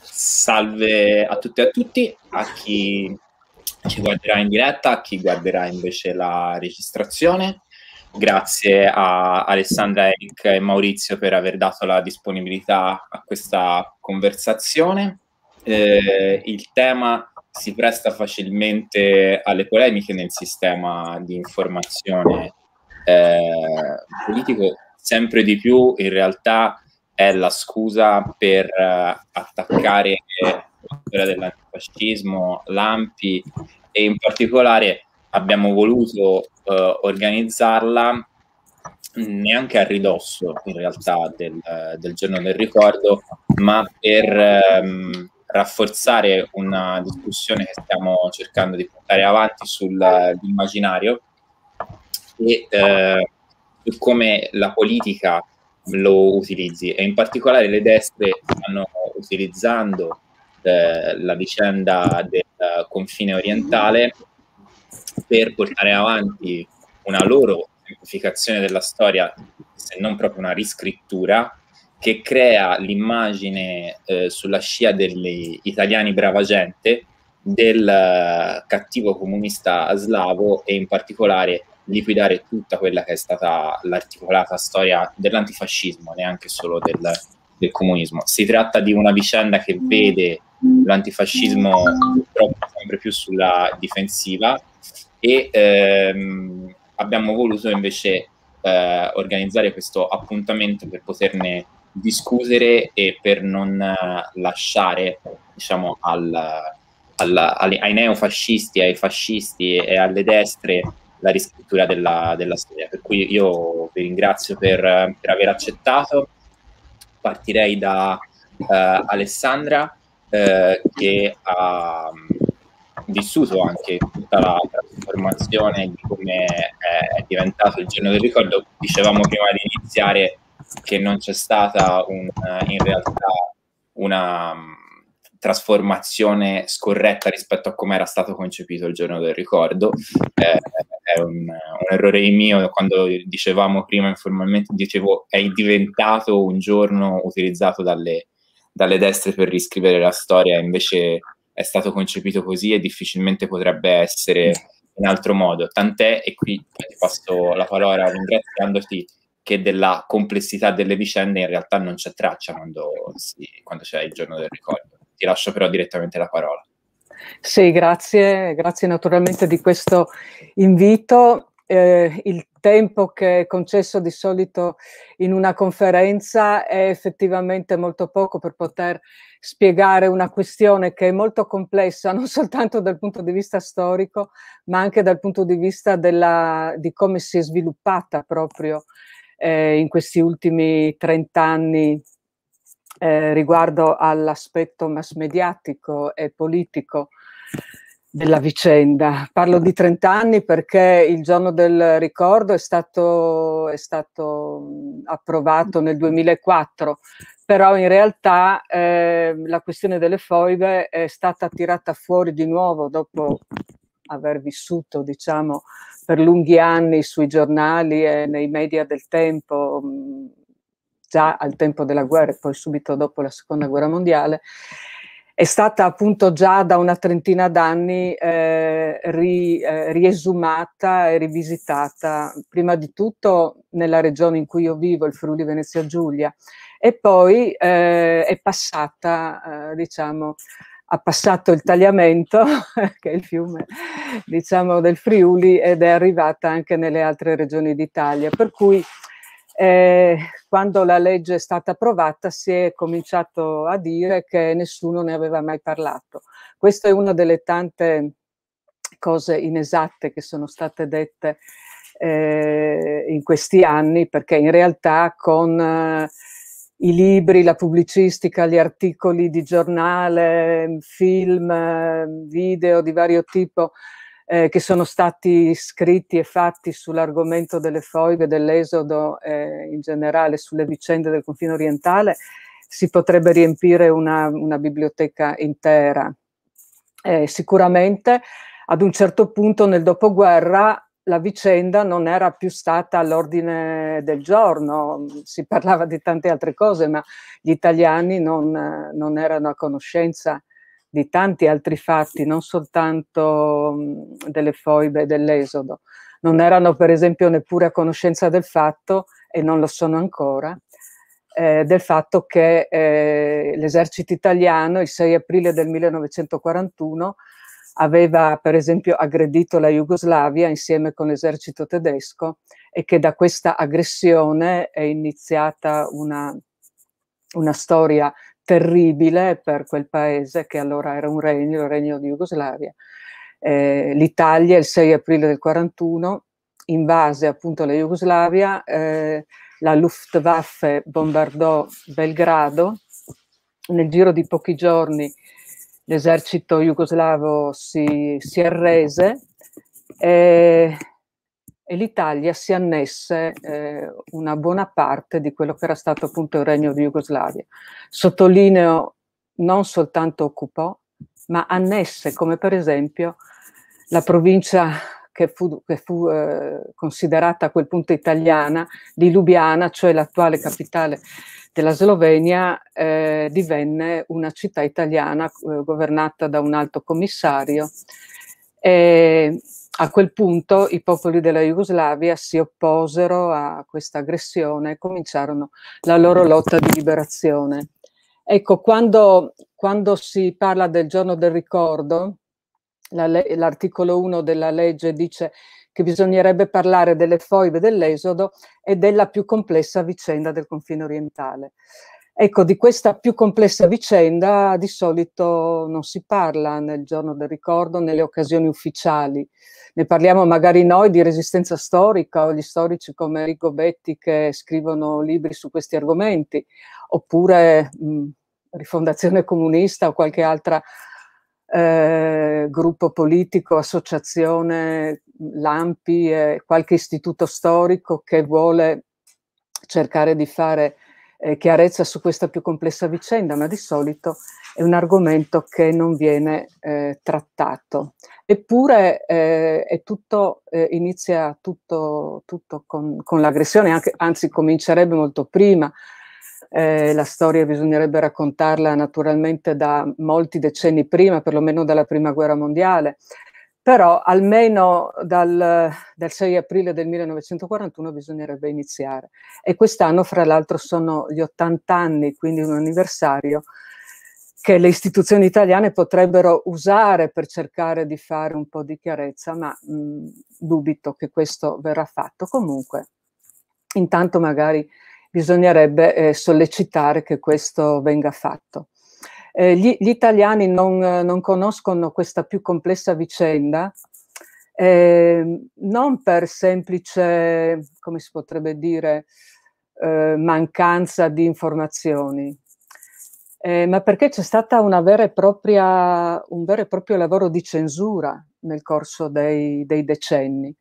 Salve a tutte e a tutti, a chi ci guarderà in diretta, a chi guarderà invece la registrazione. Grazie a Alessandra, Eric e Maurizio per aver dato la disponibilità a questa conversazione. Eh, il tema si presta facilmente alle polemiche nel sistema di informazione eh, politico, sempre di più in realtà è la scusa per eh, attaccare la storia dell'antifascismo, l'AMPI e in particolare abbiamo voluto eh, organizzarla neanche a ridosso in realtà del, del giorno del ricordo, ma per ehm, rafforzare una discussione che stiamo cercando di portare avanti sull'immaginario e eh, su come la politica lo utilizzi e in particolare le destre stanno utilizzando eh, la vicenda del eh, confine orientale per portare avanti una loro semplificazione della storia, se non proprio una riscrittura, che crea l'immagine eh, sulla scia degli italiani brava gente del uh, cattivo comunista slavo e in particolare liquidare tutta quella che è stata l'articolata storia dell'antifascismo, neanche solo del, del comunismo. Si tratta di una vicenda che vede l'antifascismo purtroppo sempre più sulla difensiva, e ehm, abbiamo voluto invece eh, organizzare questo appuntamento per poterne discutere e per non eh, lasciare diciamo, al, alla, ai neofascisti, ai fascisti e alle destre la riscrittura della, della storia. Per cui io vi ringrazio per, per aver accettato. Partirei da uh, Alessandra uh, che ha vissuto anche tutta la trasformazione di come eh, è diventato il giorno del ricordo. Dicevamo prima di iniziare che non c'è stata un, eh, in realtà una mm, trasformazione scorretta rispetto a come era stato concepito il giorno del ricordo. Eh, è un, un, errore mio quando dicevamo prima informalmente, dicevo è diventato un giorno utilizzato dalle, dalle destre per riscrivere la storia, invece è stato concepito così e difficilmente potrebbe essere in altro modo. Tant'è, e qui ti passo la parola ringraziandoti, che della complessità delle vicende in realtà non c'è traccia quando, si, quando c'è il giorno del ricordo. Ti lascio però direttamente la parola. Sì, grazie, grazie naturalmente di questo invito. Eh, il tempo che è concesso di solito in una conferenza è effettivamente molto poco per poter spiegare una questione che è molto complessa, non soltanto dal punto di vista storico, ma anche dal punto di vista della, di come si è sviluppata proprio eh, in questi ultimi 30 anni eh, riguardo all'aspetto mass mediatico e politico della vicenda. Parlo di 30 anni perché il giorno del ricordo è stato, è stato approvato nel 2004, però in realtà eh, la questione delle foibe è stata tirata fuori di nuovo dopo aver vissuto, diciamo, per lunghi anni sui giornali e nei media del tempo, già al tempo della guerra e poi subito dopo la seconda guerra mondiale è stata appunto già da una trentina d'anni eh, ri, eh, riesumata e rivisitata, prima di tutto nella regione in cui io vivo, il Friuli Venezia Giulia, e poi eh, è passata, eh, diciamo, ha passato il tagliamento, che è il fiume, diciamo, del Friuli ed è arrivata anche nelle altre regioni d'Italia. Per cui eh, quando la legge è stata approvata si è cominciato a dire che nessuno ne aveva mai parlato. Questa è una delle tante cose inesatte che sono state dette eh, in questi anni, perché in realtà con eh, i libri, la pubblicistica, gli articoli di giornale, film, eh, video di vario tipo, eh, che sono stati scritti e fatti sull'argomento delle foibe, dell'esodo eh, in generale, sulle vicende del confine orientale, si potrebbe riempire una, una biblioteca intera. Eh, sicuramente ad un certo punto nel dopoguerra la vicenda non era più stata all'ordine del giorno, si parlava di tante altre cose, ma gli italiani non, non erano a conoscenza eh, di tanti altri fatti, non soltanto mm, delle foibe e dell'esodo. Non erano per esempio neppure a conoscenza del fatto, e non lo sono ancora, eh, del fatto che eh, l'esercito italiano il 6 aprile del 1941 aveva per esempio aggredito la Jugoslavia insieme con l'esercito tedesco e che da questa aggressione è iniziata una, una storia terribile per quel paese che allora era un regno, il regno di Jugoslavia. Eh, L'Italia il 6 aprile del 41 invase appunto la Jugoslavia, eh, la Luftwaffe bombardò Belgrado, nel giro di pochi giorni l'esercito jugoslavo si, si arrese. Eh, e l'Italia si annesse eh, una buona parte di quello che era stato appunto il regno di Jugoslavia. Sottolineo, non soltanto occupò, ma annesse come per esempio la provincia che fu, che fu eh, considerata a quel punto italiana di Lubiana, cioè l'attuale capitale della Slovenia, eh, divenne una città italiana eh, governata da un alto commissario. E, a quel punto i popoli della Jugoslavia si opposero a questa aggressione e cominciarono la loro lotta di liberazione. Ecco, quando, quando si parla del giorno del ricordo, l'articolo 1 della legge dice che bisognerebbe parlare delle foibe dell'esodo e della più complessa vicenda del confine orientale. Ecco, di questa più complessa vicenda di solito non si parla nel giorno del ricordo, nelle occasioni ufficiali. Ne parliamo magari noi di resistenza storica o gli storici come Enrico Betti che scrivono libri su questi argomenti, oppure mh, Rifondazione Comunista o qualche altra eh, gruppo politico, associazione, l'AMPI, eh, qualche istituto storico che vuole cercare di fare eh, chiarezza su questa più complessa vicenda, ma di solito è un argomento che non viene eh, trattato. Eppure eh, tutto, eh, inizia tutto, tutto con, con l'aggressione, anzi comincerebbe molto prima. Eh, la storia bisognerebbe raccontarla naturalmente da molti decenni prima, perlomeno dalla prima guerra mondiale, però almeno dal, dal, 6 aprile del 1941 bisognerebbe iniziare. E quest'anno, fra l'altro, sono gli 80 anni, quindi un anniversario che le istituzioni italiane potrebbero usare per cercare di fare un po' di chiarezza, ma mh, dubito che questo verrà fatto. Comunque, intanto magari bisognerebbe eh, sollecitare che questo venga fatto. Eh, gli, gli, italiani non, eh, non, conoscono questa più complessa vicenda, eh, non per semplice, come si potrebbe dire, eh, mancanza di informazioni, eh, ma perché c'è stato un vero e proprio lavoro di censura nel corso dei, dei decenni.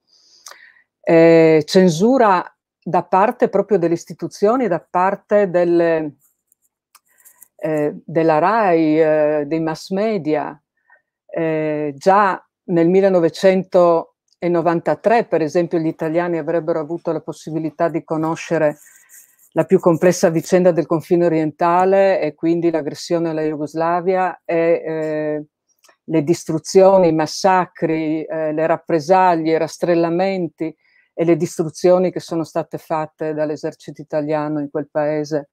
Eh, censura da parte proprio delle istituzioni, da parte delle, eh, della RAI, eh, dei mass media. Eh, già nel 1993, per esempio, gli italiani avrebbero avuto la possibilità di conoscere la più complessa vicenda del confine orientale e quindi l'aggressione alla Jugoslavia e eh, le distruzioni, i massacri, le rappresaglie, i rastrellamenti e le distruzioni che sono state fatte dall'esercito italiano in quel paese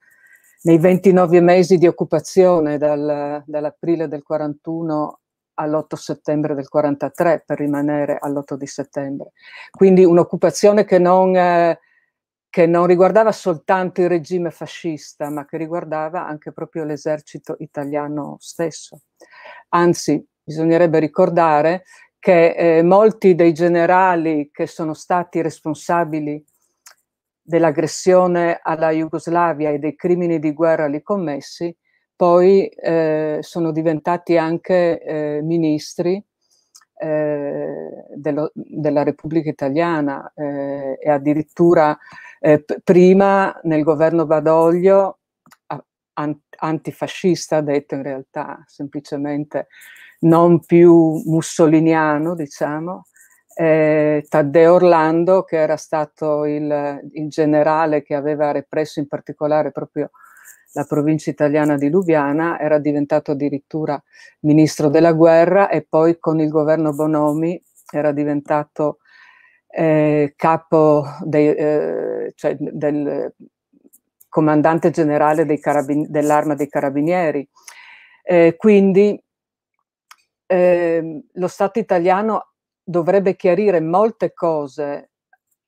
nei 29 mesi di occupazione dal, dall'aprile del 41 all'8 settembre del 43 per rimanere all'8 di settembre. Quindi un'occupazione che non, eh, che non riguardava soltanto il regime fascista, ma che riguardava anche proprio l'esercito italiano stesso. Anzi, bisognerebbe ricordare che eh, molti dei generali che sono stati responsabili dell'aggressione alla Jugoslavia e dei crimini di guerra lì commessi, poi eh, sono diventati anche eh, ministri eh, dello, della Repubblica Italiana eh, e addirittura eh, prima nel governo Badoglio, antifascista detto in realtà, semplicemente non più mussoliniano, diciamo, eh, Taddeo Orlando, che era stato il, il, generale che aveva represso in particolare proprio la provincia italiana di Lubiana, era diventato addirittura ministro della guerra e poi con il governo Bonomi era diventato eh, capo dei, eh, cioè del comandante generale dei dell'arma dei carabinieri. Eh, quindi ehm, lo Stato italiano dovrebbe chiarire molte cose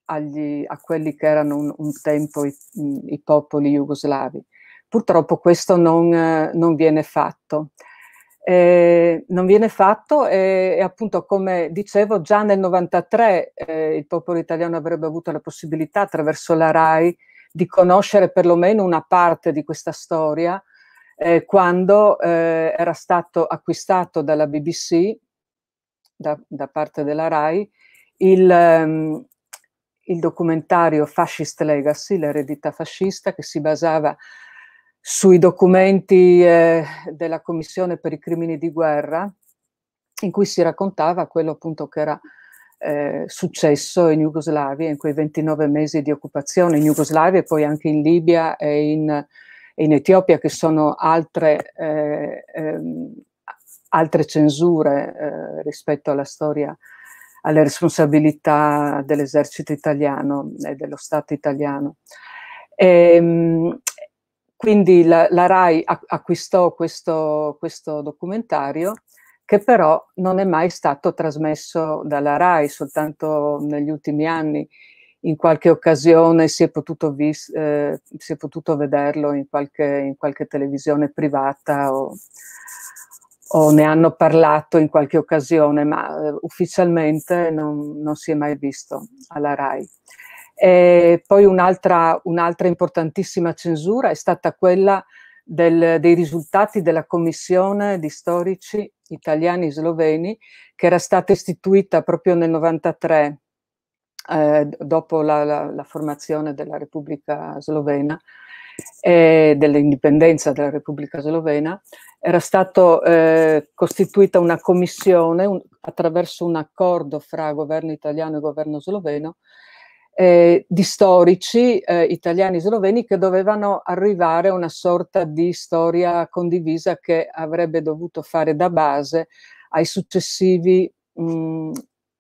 agli, a quelli che erano un, un tempo i, i, popoli jugoslavi. Purtroppo questo non, eh, non viene fatto. Eh, non viene fatto e, e, appunto come dicevo già nel 93 eh, il popolo italiano avrebbe avuto la possibilità attraverso la RAI di conoscere perlomeno una parte di questa storia eh, quando eh, era stato acquistato dalla BBC da, da parte della RAI il, um, il documentario Fascist Legacy, l'eredità fascista, che si basava sui documenti eh, della Commissione per i crimini di guerra, in cui si raccontava quello appunto che era eh, successo in Jugoslavia, in quei 29 mesi di occupazione in Jugoslavia e poi anche in Libia e in, in Etiopia, che sono altre eh, ehm, altre censure eh, rispetto alla storia, alle responsabilità dell'esercito italiano e dello Stato italiano. E, ehm, quindi la, la, RAI acquistò questo, questo documentario che però non è mai stato trasmesso dalla RAI, soltanto negli ultimi anni in qualche occasione si è potuto, eh, si è potuto vederlo in qualche, in qualche, televisione privata o, o ne hanno parlato in qualche occasione, ma eh, ufficialmente non, non, si è mai visto alla RAI. E poi un'altra, un'altra importantissima censura è stata quella del, dei risultati della commissione di storici italiani e sloveni che era stata istituita proprio nel 1993 eh, dopo la, la, la, formazione della Repubblica Slovena e eh, dell'indipendenza della Repubblica Slovena, era stata eh, costituita una commissione un, attraverso un accordo fra governo italiano e governo sloveno eh, di storici eh, italiani e sloveni che dovevano arrivare a una sorta di storia condivisa che avrebbe dovuto fare da base ai successivi mh,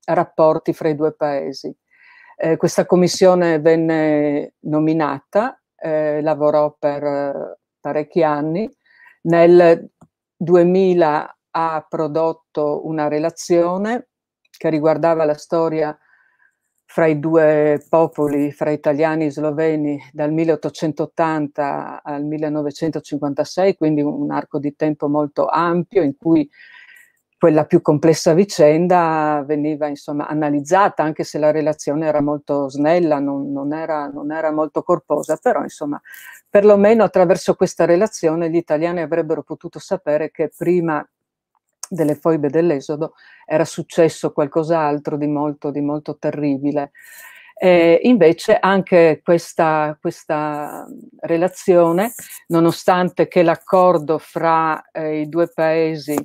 rapporti fra i due paesi. Eh, questa commissione venne nominata eh, lavorò per eh, parecchi anni. Nel 2000 ha prodotto una relazione che riguardava la storia fra i due popoli, fra italiani e sloveni, dal 1880 al 1956, quindi un arco di tempo molto ampio in cui quella più complessa vicenda veniva insomma, analizzata, anche se la relazione era molto snella, non, non, era, non era, molto corposa, però insomma, perlomeno attraverso questa relazione gli italiani avrebbero potuto sapere che prima delle foibe dell'esodo era successo qualcos'altro di molto, di molto terribile. Eh, invece anche questa, questa, relazione, nonostante che l'accordo fra eh, i due paesi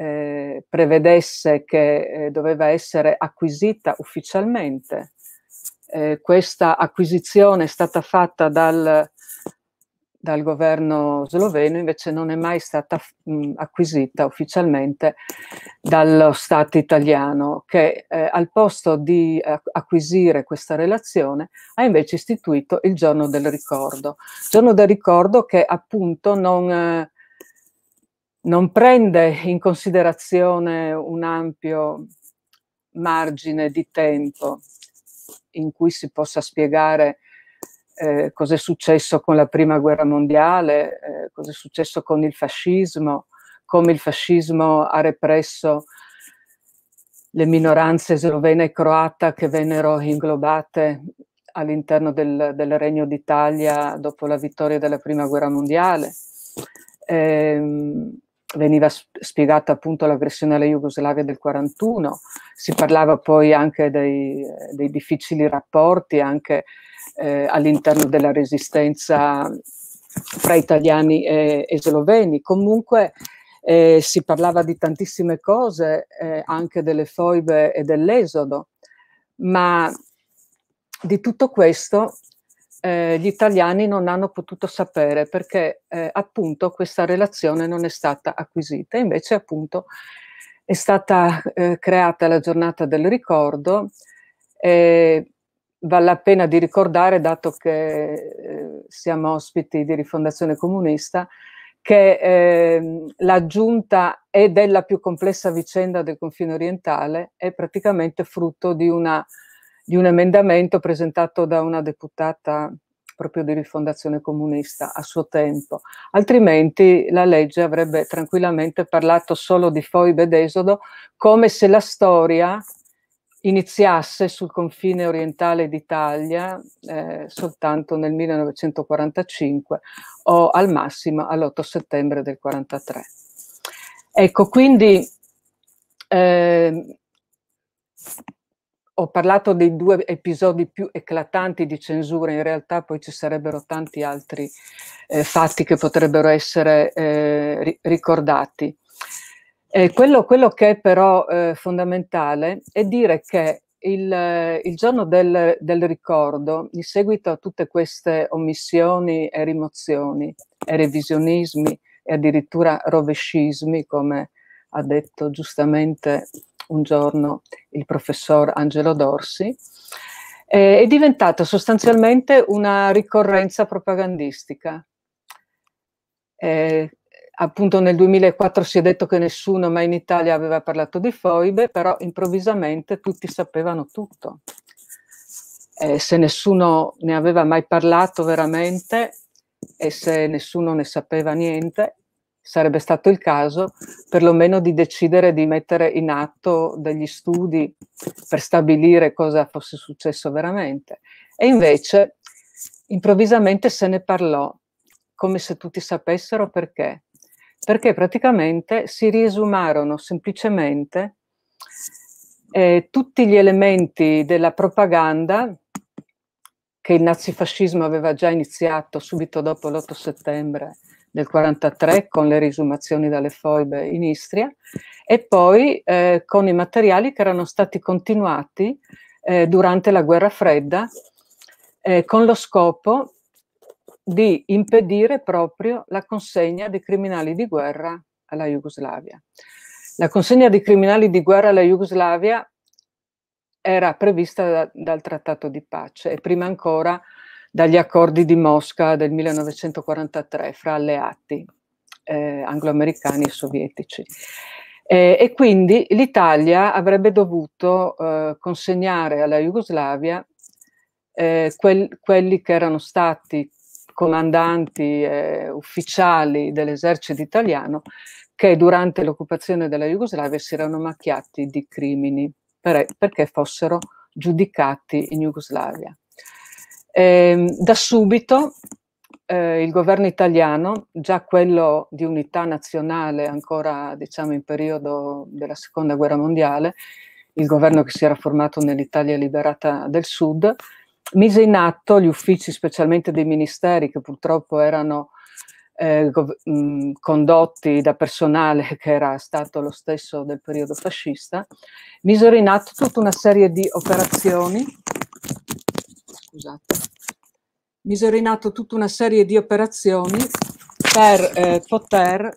eh, prevedesse che eh, doveva essere acquisita ufficialmente. Eh, questa acquisizione è stata fatta dal, dal, governo sloveno, invece non è mai stata mh, mm, acquisita ufficialmente dallo Stato italiano, che eh, al posto di acquisire questa relazione ha invece istituito il giorno del ricordo. Giorno del ricordo che appunto non eh, non prende in considerazione un ampio margine di tempo in cui si possa spiegare eh, cosa è successo con la prima guerra mondiale, eh, cosa è successo con il fascismo, come il fascismo ha represso le minoranze slovena e croata che vennero inglobate all'interno del, del Regno d'Italia dopo la vittoria della prima guerra mondiale. Eh, veniva spiegata appunto l'aggressione alla Jugoslavia del 41, si parlava poi anche dei, dei difficili rapporti anche eh, all'interno della resistenza fra italiani e, e sloveni, comunque eh, si parlava di tantissime cose, eh, anche delle foibe e dell'esodo, ma di tutto questo eh, gli italiani non hanno potuto sapere perché eh, appunto questa relazione non è stata acquisita, invece appunto è stata eh, creata la giornata del ricordo e vale la pena di ricordare, dato che eh, siamo ospiti di Rifondazione Comunista, che ehm, la giunta è della più complessa vicenda del confine orientale, è praticamente frutto di una di un emendamento presentato da una deputata proprio di rifondazione comunista a suo tempo, altrimenti la legge avrebbe tranquillamente parlato solo di Foibe d'Esodo come se la storia iniziasse sul confine orientale d'Italia eh, soltanto nel 1945 o al massimo all'8 settembre del 1943. Ecco, quindi eh, ho parlato dei due episodi più eclatanti di censura, in realtà poi ci sarebbero tanti altri eh, fatti che potrebbero essere eh, ricordati. Eh, quello, quello, che è però eh, fondamentale è dire che il, il giorno del, del, ricordo, in seguito a tutte queste omissioni e rimozioni, e revisionismi e addirittura rovescismi, come ha detto giustamente un giorno il professor Angelo Dorsi, eh, è diventata sostanzialmente una ricorrenza propagandistica. Eh, appunto nel 2004 si è detto che nessuno mai in Italia aveva parlato di foibe, però improvvisamente tutti sapevano tutto. Eh, se nessuno ne aveva mai parlato veramente e se nessuno ne sapeva niente, sarebbe stato il caso perlomeno di decidere di mettere in atto degli studi per stabilire cosa fosse successo veramente. E invece improvvisamente se ne parlò, come se tutti sapessero perché. Perché praticamente si riesumarono semplicemente eh, tutti gli elementi della propaganda che il nazifascismo aveva già iniziato subito dopo l'8 settembre del 43 con le risumazioni dalle foibe in Istria e poi eh, con i materiali che erano stati continuati eh, durante la guerra fredda eh, con lo scopo di impedire proprio la consegna dei criminali di guerra alla Jugoslavia. La consegna dei criminali di guerra alla Jugoslavia era prevista da, dal trattato di pace e prima ancora dagli accordi di Mosca del 1943 fra alleati eh, angloamericani e sovietici. Eh, e quindi l'Italia avrebbe dovuto eh, consegnare alla Jugoslavia eh, quel, quelli che erano stati comandanti eh, ufficiali dell'esercito italiano che durante l'occupazione della Jugoslavia si erano macchiati di crimini per, perché fossero giudicati in Jugoslavia. Eh, da subito eh, il governo italiano, già quello di unità nazionale, ancora diciamo in periodo della seconda guerra mondiale, il governo che si era formato nell'Italia liberata del Sud, mise in atto gli uffici, specialmente dei ministeri, che purtroppo erano eh, mh, mm, condotti da personale che era stato lo stesso del periodo fascista, misero in atto tutta una serie di operazioni scusate, misero in atto tutta una serie di operazioni per eh, poter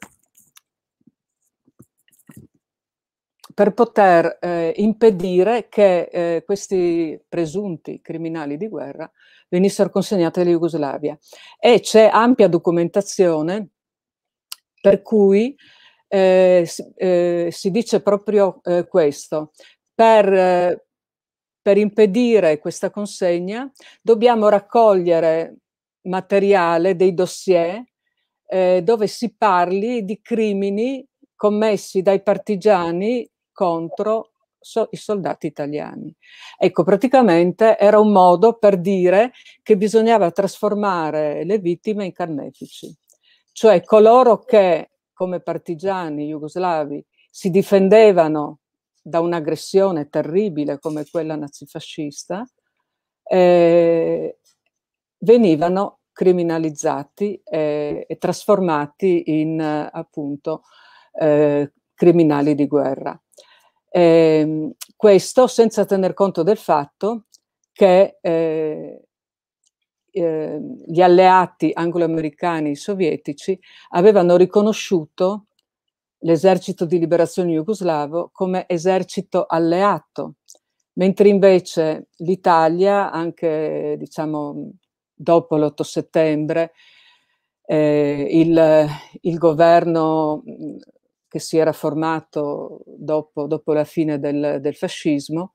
per poter eh, impedire che eh, questi presunti criminali di guerra venissero consegnati alla Jugoslavia. E c'è ampia documentazione per cui eh, si, eh, si, dice proprio eh, questo. Per, eh, per impedire questa consegna dobbiamo raccogliere materiale dei dossier eh, dove si parli di crimini commessi dai partigiani contro so i soldati italiani. Ecco, praticamente era un modo per dire che bisognava trasformare le vittime in carnefici, cioè coloro che come partigiani jugoslavi si difendevano da un'aggressione terribile come quella nazifascista, eh, venivano criminalizzati e, eh, e trasformati in appunto eh, criminali di guerra. Eh, questo senza tener conto del fatto che eh, ehm, gli alleati anglo-americani sovietici avevano riconosciuto l'esercito di liberazione jugoslavo come esercito alleato, mentre invece l'Italia, anche diciamo, dopo l'8 settembre, eh, il, il, governo che si era formato dopo, dopo la fine del, del fascismo,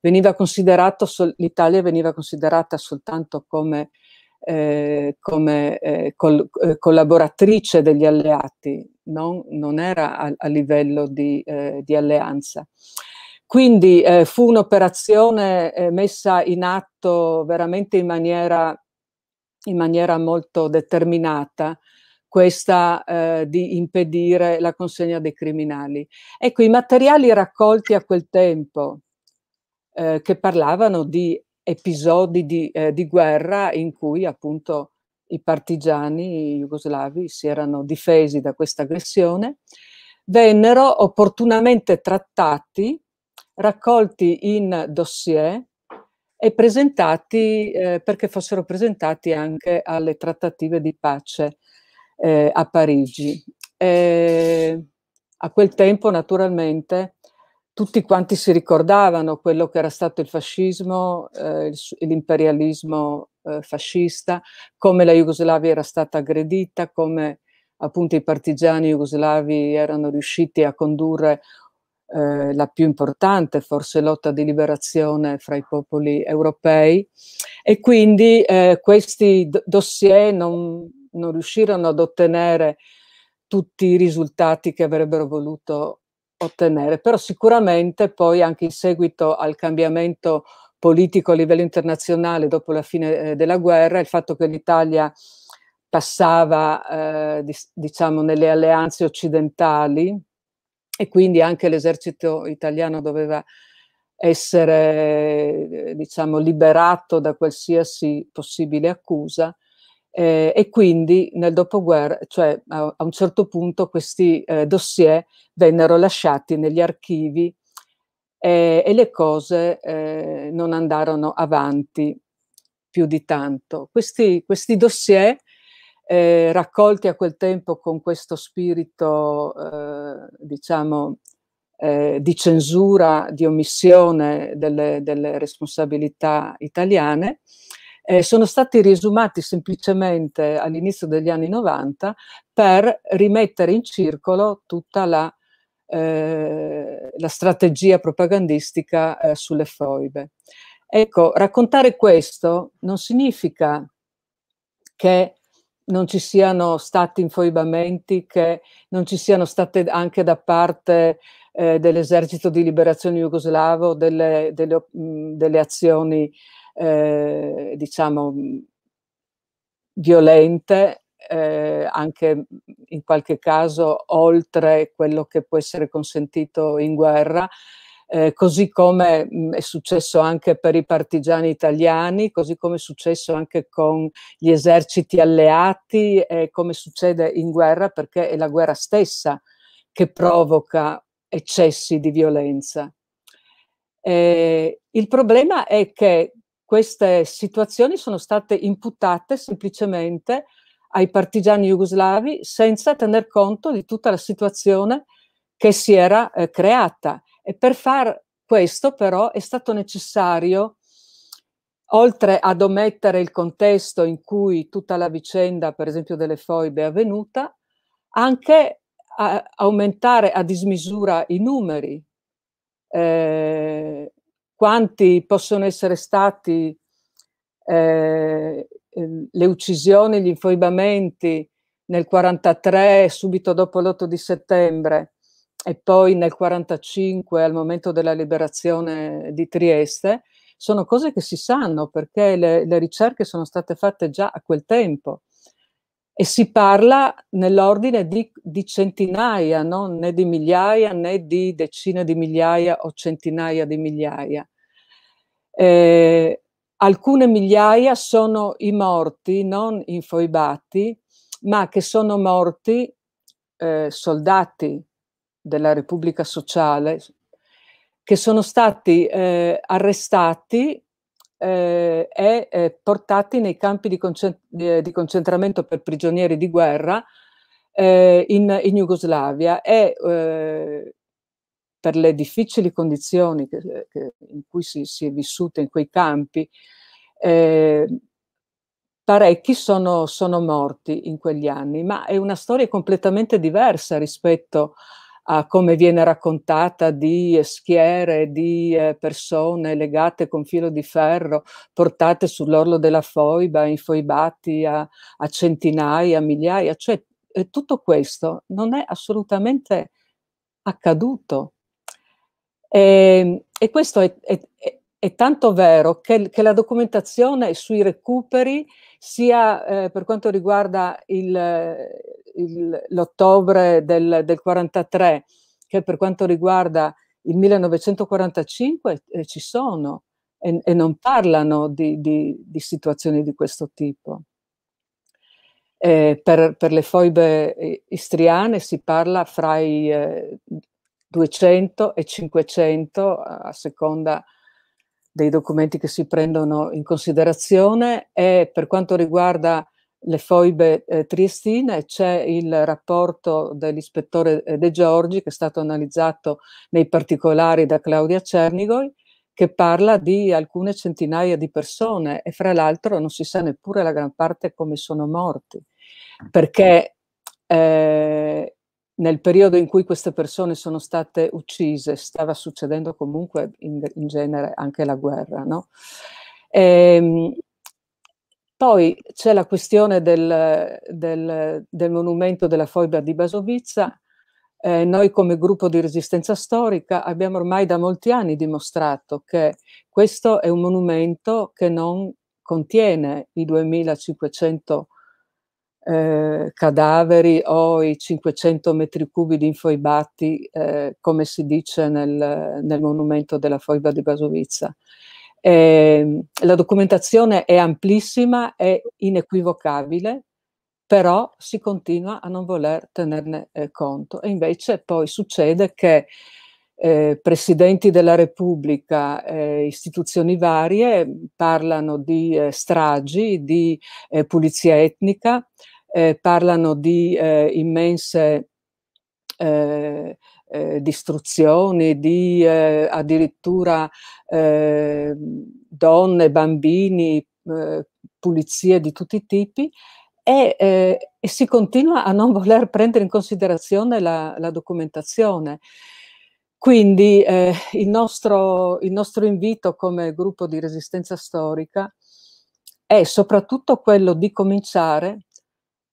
l'Italia veniva considerata soltanto come eh, come eh, col, eh, collaboratrice degli alleati, non, non era a, a, livello di, eh, di alleanza. Quindi eh, fu un'operazione messa in atto veramente in maniera, in maniera molto determinata questa eh, di impedire la consegna dei criminali. Ecco, i materiali raccolti a quel tempo eh, che parlavano di episodi di, eh, di, guerra in cui appunto i partigiani jugoslavi si erano difesi da questa aggressione, vennero opportunamente trattati, raccolti in dossier e presentati eh, perché fossero presentati anche alle trattative di pace eh, a Parigi. E eh, a quel tempo naturalmente tutti quanti si ricordavano quello che era stato il fascismo, eh, l'imperialismo eh, fascista, come la Jugoslavia era stata aggredita, come appunto i partigiani jugoslavi erano riusciti a condurre eh, la più importante forse lotta di liberazione fra i popoli europei e quindi eh, questi dossier non, non riuscirono ad ottenere tutti i risultati che avrebbero voluto ottenere, però sicuramente poi anche in seguito al cambiamento politico a livello internazionale dopo la fine eh, della guerra, il fatto che l'Italia passava eh, diciamo nelle alleanze occidentali e quindi anche l'esercito italiano doveva essere eh, diciamo liberato da qualsiasi possibile accusa eh, e quindi nel dopoguerra, cioè a, a un certo punto questi eh, dossier vennero lasciati negli archivi eh, e le cose eh, non andarono avanti più di tanto. Questi, questi dossier eh, raccolti a quel tempo con questo spirito, eh, diciamo, di censura, di omissione delle, delle responsabilità italiane, eh, sono stati riesumati semplicemente all'inizio degli anni 90 per rimettere in circolo tutta la, eh, la strategia propagandistica eh, sulle foibe. Ecco, raccontare questo non significa che non ci siano stati infoibamenti, che non ci siano state anche da parte eh, dell'esercito di liberazione jugoslavo delle, delle, mh, delle azioni eh, diciamo, mm, violente, eh, anche in qualche caso oltre quello che può essere consentito in guerra, eh, così come mh, mm, è successo anche per i partigiani italiani, così come è successo anche con gli eserciti alleati, eh, come succede in guerra, perché è la guerra stessa che provoca eccessi di violenza. Eh, il problema è che queste situazioni sono state imputate semplicemente ai partigiani jugoslavi senza tener conto di tutta la situazione che si era eh, creata. E per far questo però è stato necessario, oltre ad omettere il contesto in cui tutta la vicenda, per esempio delle foibe, è avvenuta, anche a aumentare a dismisura i numeri. Eh, quanti possono essere stati eh, ehm, le uccisioni, gli infoibamenti nel 1943, subito dopo l'8 di settembre, e poi nel 1945, al momento della liberazione di Trieste, sono cose che si sanno perché le, le ricerche sono state fatte già a quel tempo e si parla nell'ordine di, di centinaia, no? né di migliaia né di decine di migliaia o centinaia di migliaia. Eh, alcune migliaia sono i morti, non infoibati, ma che sono morti eh, soldati della Repubblica Sociale, che sono stati eh, arrestati eh, e eh, portati nei campi di, concent eh, di, concentramento per prigionieri di guerra eh, in, in, Jugoslavia e eh, per le difficili condizioni che, che in cui si, si, è vissuta in quei campi, parecchi sono, sono, morti in quegli anni, ma è una storia completamente diversa rispetto a a come viene raccontata di eh, schiere, di eh, persone legate con filo di ferro, portate sull'orlo della foiba, infoibati a, a centinaia, a migliaia. Cioè, eh, tutto questo non è assolutamente accaduto. E, ehm, e questo è, è, è tanto vero che, che la documentazione sui recuperi sia eh, per quanto riguarda l'ottobre del, del 43 che per quanto riguarda il 1945 eh, ci sono e, e non parlano di, di, di, situazioni di questo tipo. Eh, per, per, le foibe eh, istriane si parla fra i 200 eh, e 500 a seconda dei documenti che si prendono in considerazione e per quanto riguarda le foibe eh, triestine, c'è il rapporto dell'ispettore eh, De Giorgi che è stato analizzato nei particolari da Claudia Cernigoi che parla di alcune centinaia di persone e fra l'altro non si sa neppure la gran parte come sono morti perché eh, nel periodo in cui queste persone sono state uccise stava succedendo comunque in, in genere anche la guerra. No? E, ehm, poi c'è la questione del, del, del monumento della foiba di Basovizza. Eh, noi come gruppo di resistenza storica abbiamo ormai da molti anni dimostrato che questo è un monumento che non contiene i 2500 eh, cadaveri o i 500 metri cubi di infoibati, eh, come si dice nel, nel, monumento della foiba di Basovizza. Eh, la documentazione è amplissima, e inequivocabile, però si continua a non voler tenerne eh, conto. E invece poi succede che eh, presidenti della Repubblica, eh, istituzioni varie mm, parlano di eh, stragi, di eh, pulizia etnica, eh, parlano di eh, immense eh, eh distruzioni, di eh, addirittura eh, donne, bambini, pulizie di tutti i tipi. E, eh, e, si continua a non voler prendere in considerazione la, la documentazione. Quindi eh, il, nostro, il, nostro, invito come gruppo di resistenza storica è soprattutto quello di cominciare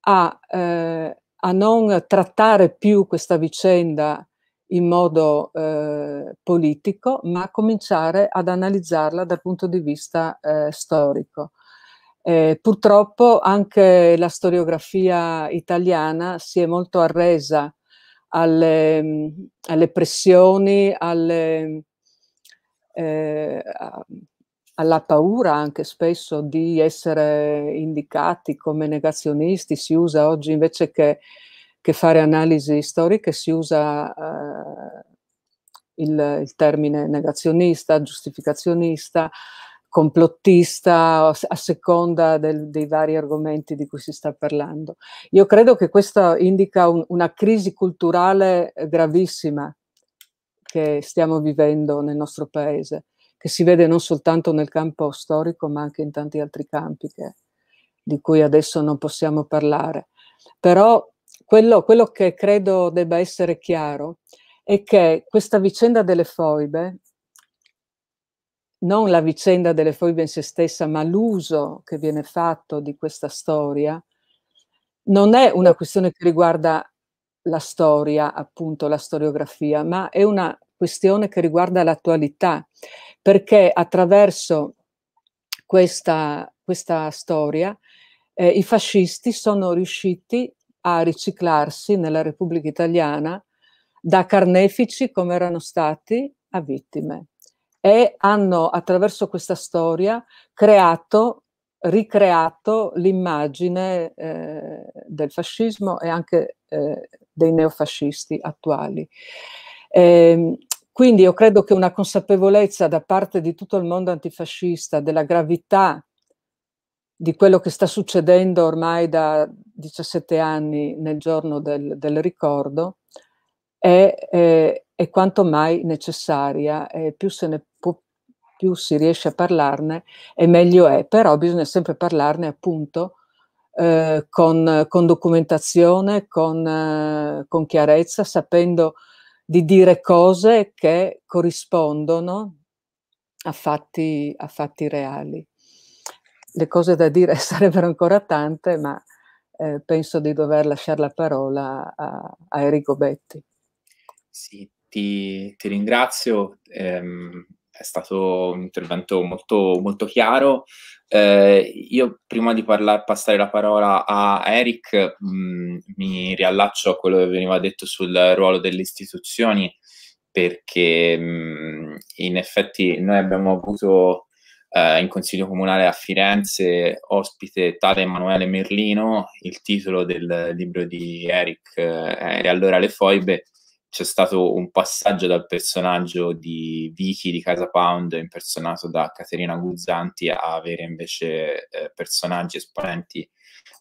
a, eh, a non trattare più questa vicenda in modo eh, politico, ma cominciare ad analizzarla dal punto di vista eh, storico. Eh, purtroppo anche la storiografia italiana si è molto arresa alle, mm, alle pressioni, alle, eh, a, alla paura anche spesso di essere indicati come negazionisti, si usa oggi invece che, che fare analisi storiche, si usa eh, il, il, termine negazionista, giustificazionista, complottista, a seconda del, dei vari argomenti di cui si sta parlando. Io credo che questo indica un, una crisi culturale gravissima che stiamo vivendo nel nostro paese che si vede non soltanto nel campo storico ma anche in tanti altri campi che, di cui adesso non possiamo parlare. Però quello, quello che credo debba essere chiaro è che questa vicenda delle foibe, non la vicenda delle foibe in se stessa, ma l'uso che viene fatto di questa storia, non è una questione che riguarda la storia, appunto, la storiografia, ma è una questione che riguarda l'attualità, perché attraverso questa, questa storia eh, i fascisti sono riusciti a riciclarsi nella Repubblica Italiana da carnefici come erano stati a vittime e hanno attraverso questa storia creato, ricreato l'immagine eh, del fascismo e anche eh, dei neofascisti attuali. E, ehm, quindi io credo che una consapevolezza da parte di tutto il mondo antifascista della gravità di quello che sta succedendo ormai da 17 anni nel giorno del, del ricordo è, è, è, quanto mai necessaria e più, può, più si riesce a parlarne e meglio è, però bisogna sempre parlarne appunto eh, con, con, documentazione, con, eh, con chiarezza, sapendo di dire cose che corrispondono a fatti, a fatti reali. Le cose da dire sarebbero ancora tante, ma eh, penso di dover lasciare la parola a, a Enrico Betti. Sì, ti, ti ringrazio, ehm, è stato un intervento molto, molto chiaro. Eh, io prima di parla- passare la parola a Eric mh, mm, mi riallaccio a quello che veniva detto sul ruolo delle istituzioni perché mh, mm, in effetti noi abbiamo avuto eh, in consiglio comunale a Firenze ospite tale Emanuele Merlino, il titolo del libro di Eric è eh, E allora le foibe c'è stato un passaggio dal personaggio di Vicky di Casa Pound, impersonato da Caterina Guzzanti, a avere invece eh, personaggi esponenti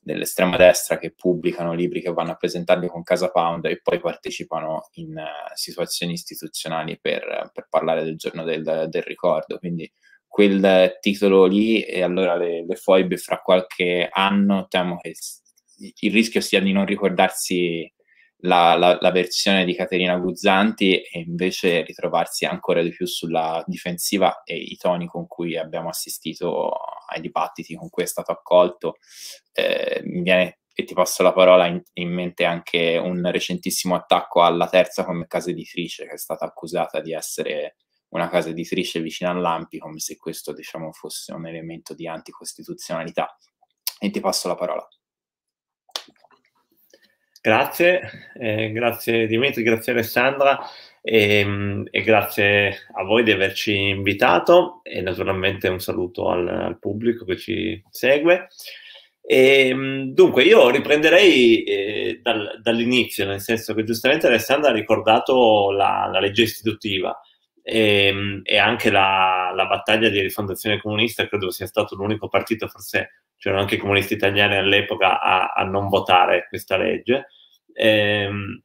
dell'estrema destra che pubblicano libri che vanno a presentarli con Casa Pound e poi partecipano in uh, situazioni istituzionali per, per, parlare del giorno del, del ricordo. Quindi quel titolo lì e allora le, le foibe fra qualche anno temo che il rischio sia di non ricordarsi la, la, la, versione di Caterina Guzzanti e invece ritrovarsi ancora di più sulla difensiva e i toni con cui abbiamo assistito ai dibattiti con cui è stato accolto. Eh, mi viene, e ti passo la parola, in, in, mente anche un recentissimo attacco alla terza come casa editrice che è stata accusata di essere una casa editrice vicina all'Ampi, come se questo diciamo, fosse un elemento di anticostituzionalità. E ti passo la parola. Grazie, eh, grazie Dimitri, grazie Alessandra e, ehm, e, grazie a voi di averci invitato e naturalmente un saluto al, al pubblico che ci segue. E, ehm, dunque, io riprenderei eh, dal, dall'inizio, nel senso che giustamente Alessandra ha ricordato la, la legge istitutiva e, ehm, e anche la, la, battaglia di rifondazione comunista credo sia stato l'unico partito, forse c'erano anche i comunisti italiani all'epoca a, a non votare questa legge. E, ehm,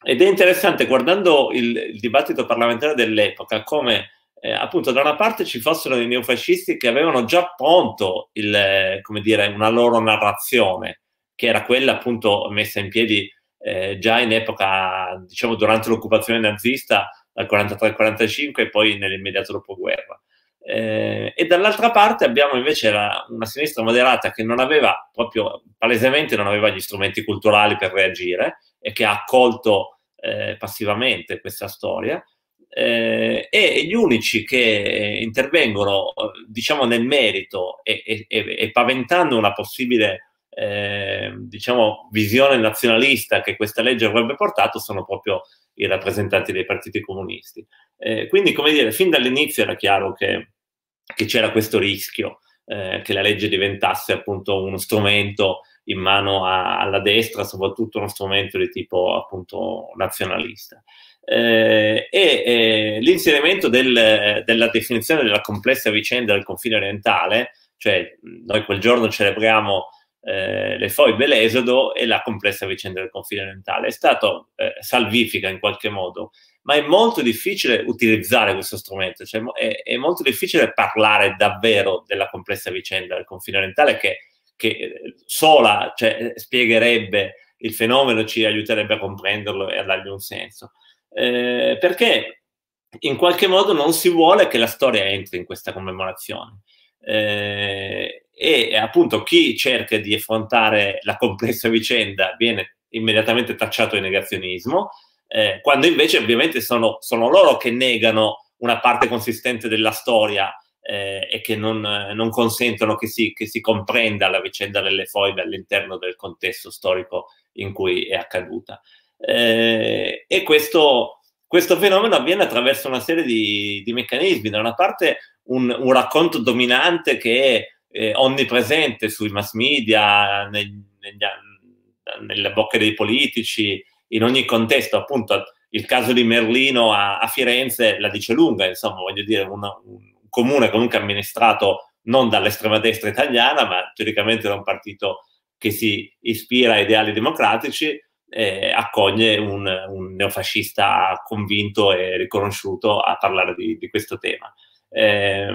ed è interessante guardando il, il dibattito parlamentare dell'epoca come eh, appunto da una parte ci fossero dei neofascisti che avevano già pronto il, dire, una loro narrazione, che era quella appunto messa in piedi eh, già in epoca, diciamo, durante l'occupazione nazista dal 43 al 45 e poi nell'immediato dopoguerra. Eh, e dall'altra parte abbiamo invece la, una sinistra moderata che non aveva proprio palesemente non aveva gli strumenti culturali per reagire e che ha accolto eh, passivamente questa storia. Eh, e gli unici che intervengono, diciamo, nel merito e, e, e, e paventando una possibile Ehm, diciamo, visione nazionalista che questa legge avrebbe portato sono proprio i rappresentanti dei partiti comunisti. Eh, quindi, come dire, fin dall'inizio era chiaro che, che c'era questo rischio eh, che la legge diventasse appunto uno strumento in mano a, alla destra, soprattutto uno strumento di tipo appunto nazionalista. Eh, e eh, l'inserimento del, della definizione della complessa vicenda del confine orientale, cioè noi quel giorno celebriamo eh, le foibe, l'esodo e la complessa vicenda del confine orientale. È stato eh, salvifica in qualche modo, ma è molto difficile utilizzare questo strumento, cioè è, è molto difficile parlare davvero della complessa vicenda del confine orientale che, che eh, sola cioè, spiegherebbe il fenomeno, ci aiuterebbe a comprenderlo e a dargli un senso. Eh, perché in qualche modo non si vuole che la storia entri in questa commemorazione eh, e appunto chi cerca di affrontare la complessa vicenda viene immediatamente tacciato di negazionismo, eh, quando invece ovviamente sono, sono, loro che negano una parte consistente della storia eh, e che non, non consentono che si, che si, comprenda la vicenda delle foibe all'interno del contesto storico in cui è accaduta. Eh, e questo, questo, fenomeno avviene attraverso una serie di, di meccanismi. Da una parte un, un racconto dominante che è eh, onnipresente sui mass media, neg, neg, nelle bocche dei politici, in ogni contesto. Appunto, il caso di Merlino a, a Firenze la dice lunga, insomma, voglio dire, una, un comune comunque amministrato non dall'estrema destra italiana, ma teoricamente da un partito che si ispira a ideali democratici, eh, accoglie un, un, neofascista convinto e riconosciuto a parlare di, di questo tema eh,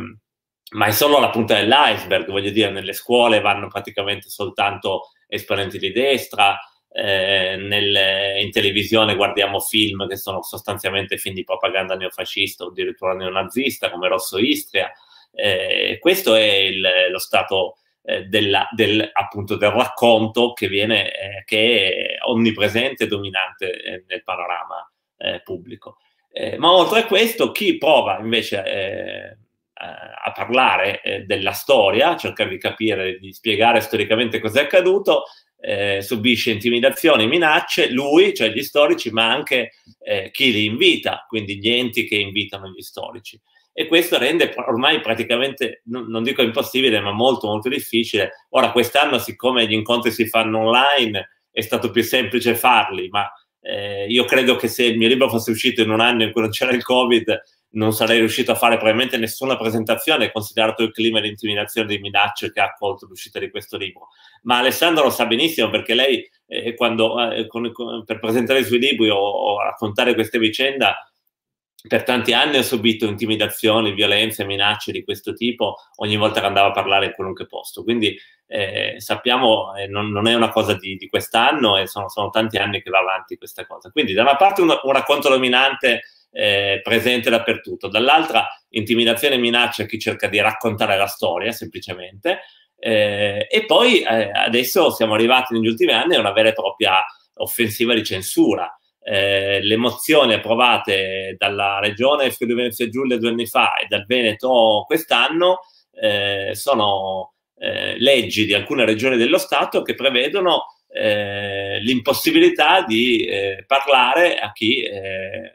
ma è solo la punta dell'iceberg, voglio dire, nelle scuole vanno praticamente soltanto esponenti di destra, eh, nel, in televisione guardiamo film che sono sostanzialmente film di propaganda neofascista o addirittura neonazista come Rosso Istria. Eh, questo è il, lo stato eh, della, del, appunto, del racconto che, viene, eh, che è onnipresente e dominante eh, nel panorama eh, pubblico. Eh, ma oltre a questo, chi prova invece eh, a parlare eh, della storia, cercare di capire, di spiegare storicamente cosa è accaduto, eh, subisce intimidazioni, minacce, lui, cioè gli storici, ma anche eh, chi li invita, quindi gli enti che invitano gli storici. E questo rende ormai praticamente, non dico impossibile, ma molto molto difficile. Ora quest'anno, siccome gli incontri si fanno online, è stato più semplice farli, ma eh, io credo che se il mio libro fosse uscito in un anno in cui non c'era il Covid, non sarei riuscito a fare probabilmente nessuna presentazione, considerato il clima di intimidazione e di minacce che ha accolto l'uscita di questo libro. Ma Alessandro lo sa benissimo perché lei, eh, quando, eh, con, con, per presentare i suoi libri o, o raccontare queste vicenda, per tanti anni ho subito intimidazioni, violenze, minacce di questo tipo ogni volta che andavo a parlare in qualunque posto. Quindi eh, sappiamo, eh, non, non, è una cosa di, di quest'anno e sono, sono, tanti anni che va avanti questa cosa. Quindi da una parte un, un racconto dominante eh, presente dappertutto, dall'altra intimidazione e minacce a chi cerca di raccontare la storia semplicemente. Eh, e poi eh, adesso siamo arrivati negli ultimi anni a una vera e propria offensiva di censura eh, mozioni approvate dalla regione Friuli Venezia Giulia due anni fa e dal Veneto quest'anno eh, sono eh, leggi di alcune regioni dello Stato che prevedono eh, l'impossibilità di eh, parlare a chi eh,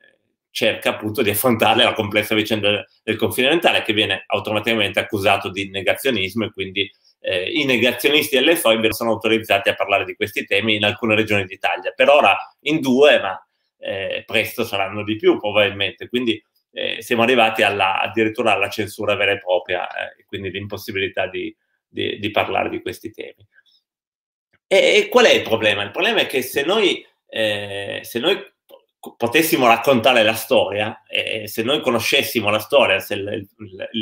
cerca appunto di affrontare la complessa vicenda del confine orientale che viene automaticamente accusato di negazionismo e quindi eh, i negazionisti delle foibe sono autorizzati a parlare di questi temi in alcune regioni d'Italia. Per ora in due, ma eh, presto saranno di più probabilmente. Quindi eh, siamo arrivati alla, addirittura alla censura vera e propria, eh, quindi l'impossibilità di, di, di, parlare di questi temi. E, e, qual è il problema? Il problema è che se noi, eh, se noi potessimo raccontare la storia, eh, se noi conoscessimo la storia, se l-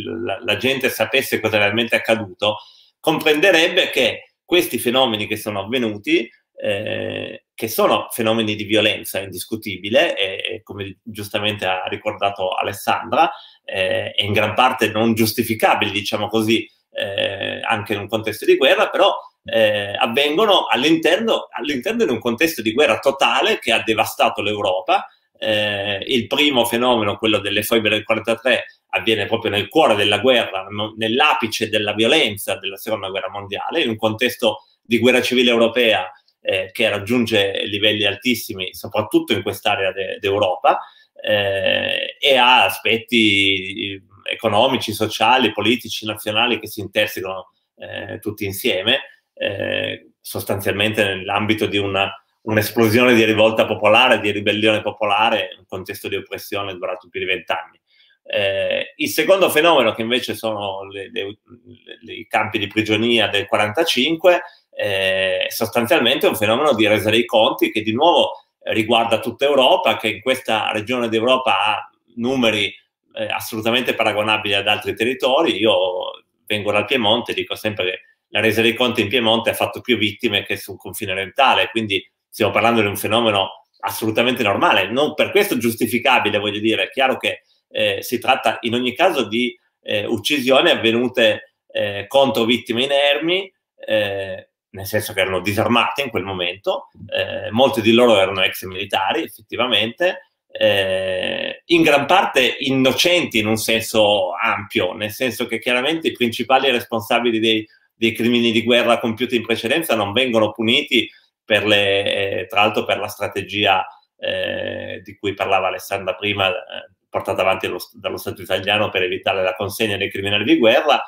l- la gente sapesse cosa è realmente accaduto, comprenderebbe che questi fenomeni che sono avvenuti, eh, che sono fenomeni di violenza indiscutibile, e, come giustamente ha ricordato Alessandra, eh, in gran parte non giustificabili, diciamo così, eh, anche in un contesto di guerra, però eh, avvengono all'interno, all di un contesto di guerra totale che ha devastato l'Europa eh, il primo fenomeno, quello delle foibre del 43, avviene proprio nel cuore della guerra, nell'apice della violenza della seconda guerra mondiale, in un contesto di guerra civile europea eh, che raggiunge livelli altissimi, soprattutto in quest'area de- d'Europa, eh, e ha aspetti eh, economici, sociali, politici, nazionali che si intersecano eh, tutti insieme, eh, sostanzialmente nell'ambito di una un'esplosione di rivolta popolare, di ribellione popolare, un contesto di oppressione durato più di vent'anni. Eh, il secondo fenomeno, che invece sono i campi di prigionia del 1945, eh, sostanzialmente è un fenomeno di resa dei conti che di nuovo riguarda tutta Europa, che in questa regione d'Europa ha numeri eh, assolutamente paragonabili ad altri territori. Io vengo dal Piemonte, dico sempre che la resa dei conti in Piemonte ha fatto più vittime che sul confine orientale, quindi stiamo parlando di un fenomeno assolutamente normale, non per questo giustificabile, voglio dire, è chiaro che eh, si tratta in ogni caso di eh, uccisioni avvenute eh, contro vittime inermi, eh, nel senso che erano disarmate in quel momento, eh, molti di loro erano ex militari effettivamente, eh, in gran parte innocenti in un senso ampio, nel senso che chiaramente i principali responsabili dei, dei crimini di guerra compiuti in precedenza non vengono puniti per le, eh, tra l'altro per la strategia eh, di cui parlava Alessandra prima, eh, portata avanti dallo, dallo, Stato italiano per evitare la consegna dei criminali di guerra,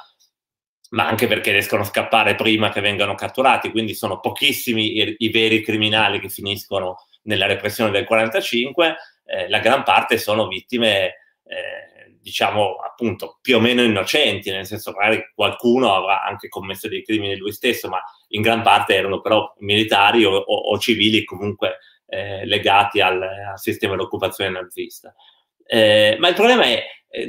ma anche perché riescono a scappare prima che vengano catturati, quindi sono pochissimi i, i veri criminali che finiscono nella repressione del 45, eh, la gran parte sono vittime eh, diciamo appunto più o meno innocenti, nel senso magari qualcuno avrà anche commesso dei crimini lui stesso, ma in gran parte erano però militari o, o, o civili comunque eh, legati al, al sistema dell'occupazione nazista. Eh, ma il problema è, eh,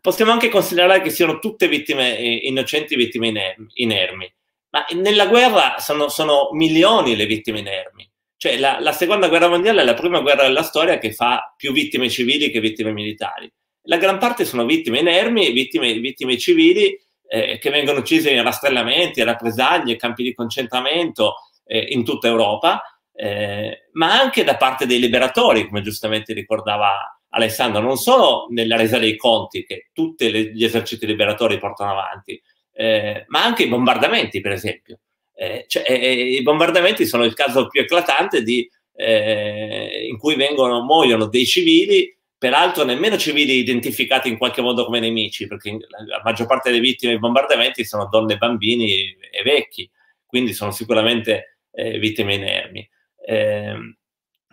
possiamo anche considerare che siano tutte vittime eh, innocenti, vittime inermi, ma nella guerra sono, sono milioni le vittime inermi. Cioè la, la, seconda guerra mondiale è la prima guerra della storia che fa più vittime civili che vittime militari la gran parte sono vittime inermi, vittime, vittime civili eh, che vengono uccise in rastrellamenti, rappresaglie, campi di concentramento eh, in tutta Europa, eh, ma anche da parte dei liberatori, come giustamente ricordava Alessandro, non solo nella resa dei conti che tutti gli eserciti liberatori portano avanti, eh, ma anche i bombardamenti, per esempio. Eh, cioè, eh, I bombardamenti sono il caso più eclatante di, in cui vengono, muoiono dei civili Peraltro nemmeno civili identificati in qualche modo come nemici, perché la maggior parte delle vittime dei bombardamenti sono donne, bambini e vecchi, quindi sono sicuramente eh, vittime inermi. Eh,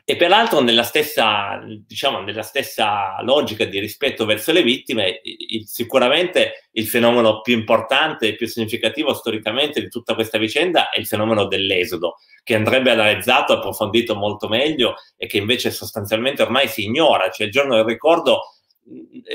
e peraltro nella stessa, diciamo, nella stessa logica di rispetto verso le vittime, il, sicuramente il fenomeno più importante e più significativo storicamente di tutta questa vicenda è il fenomeno dell'esodo, che andrebbe analizzato, approfondito molto meglio e che invece sostanzialmente ormai si ignora, cioè il giorno del ricordo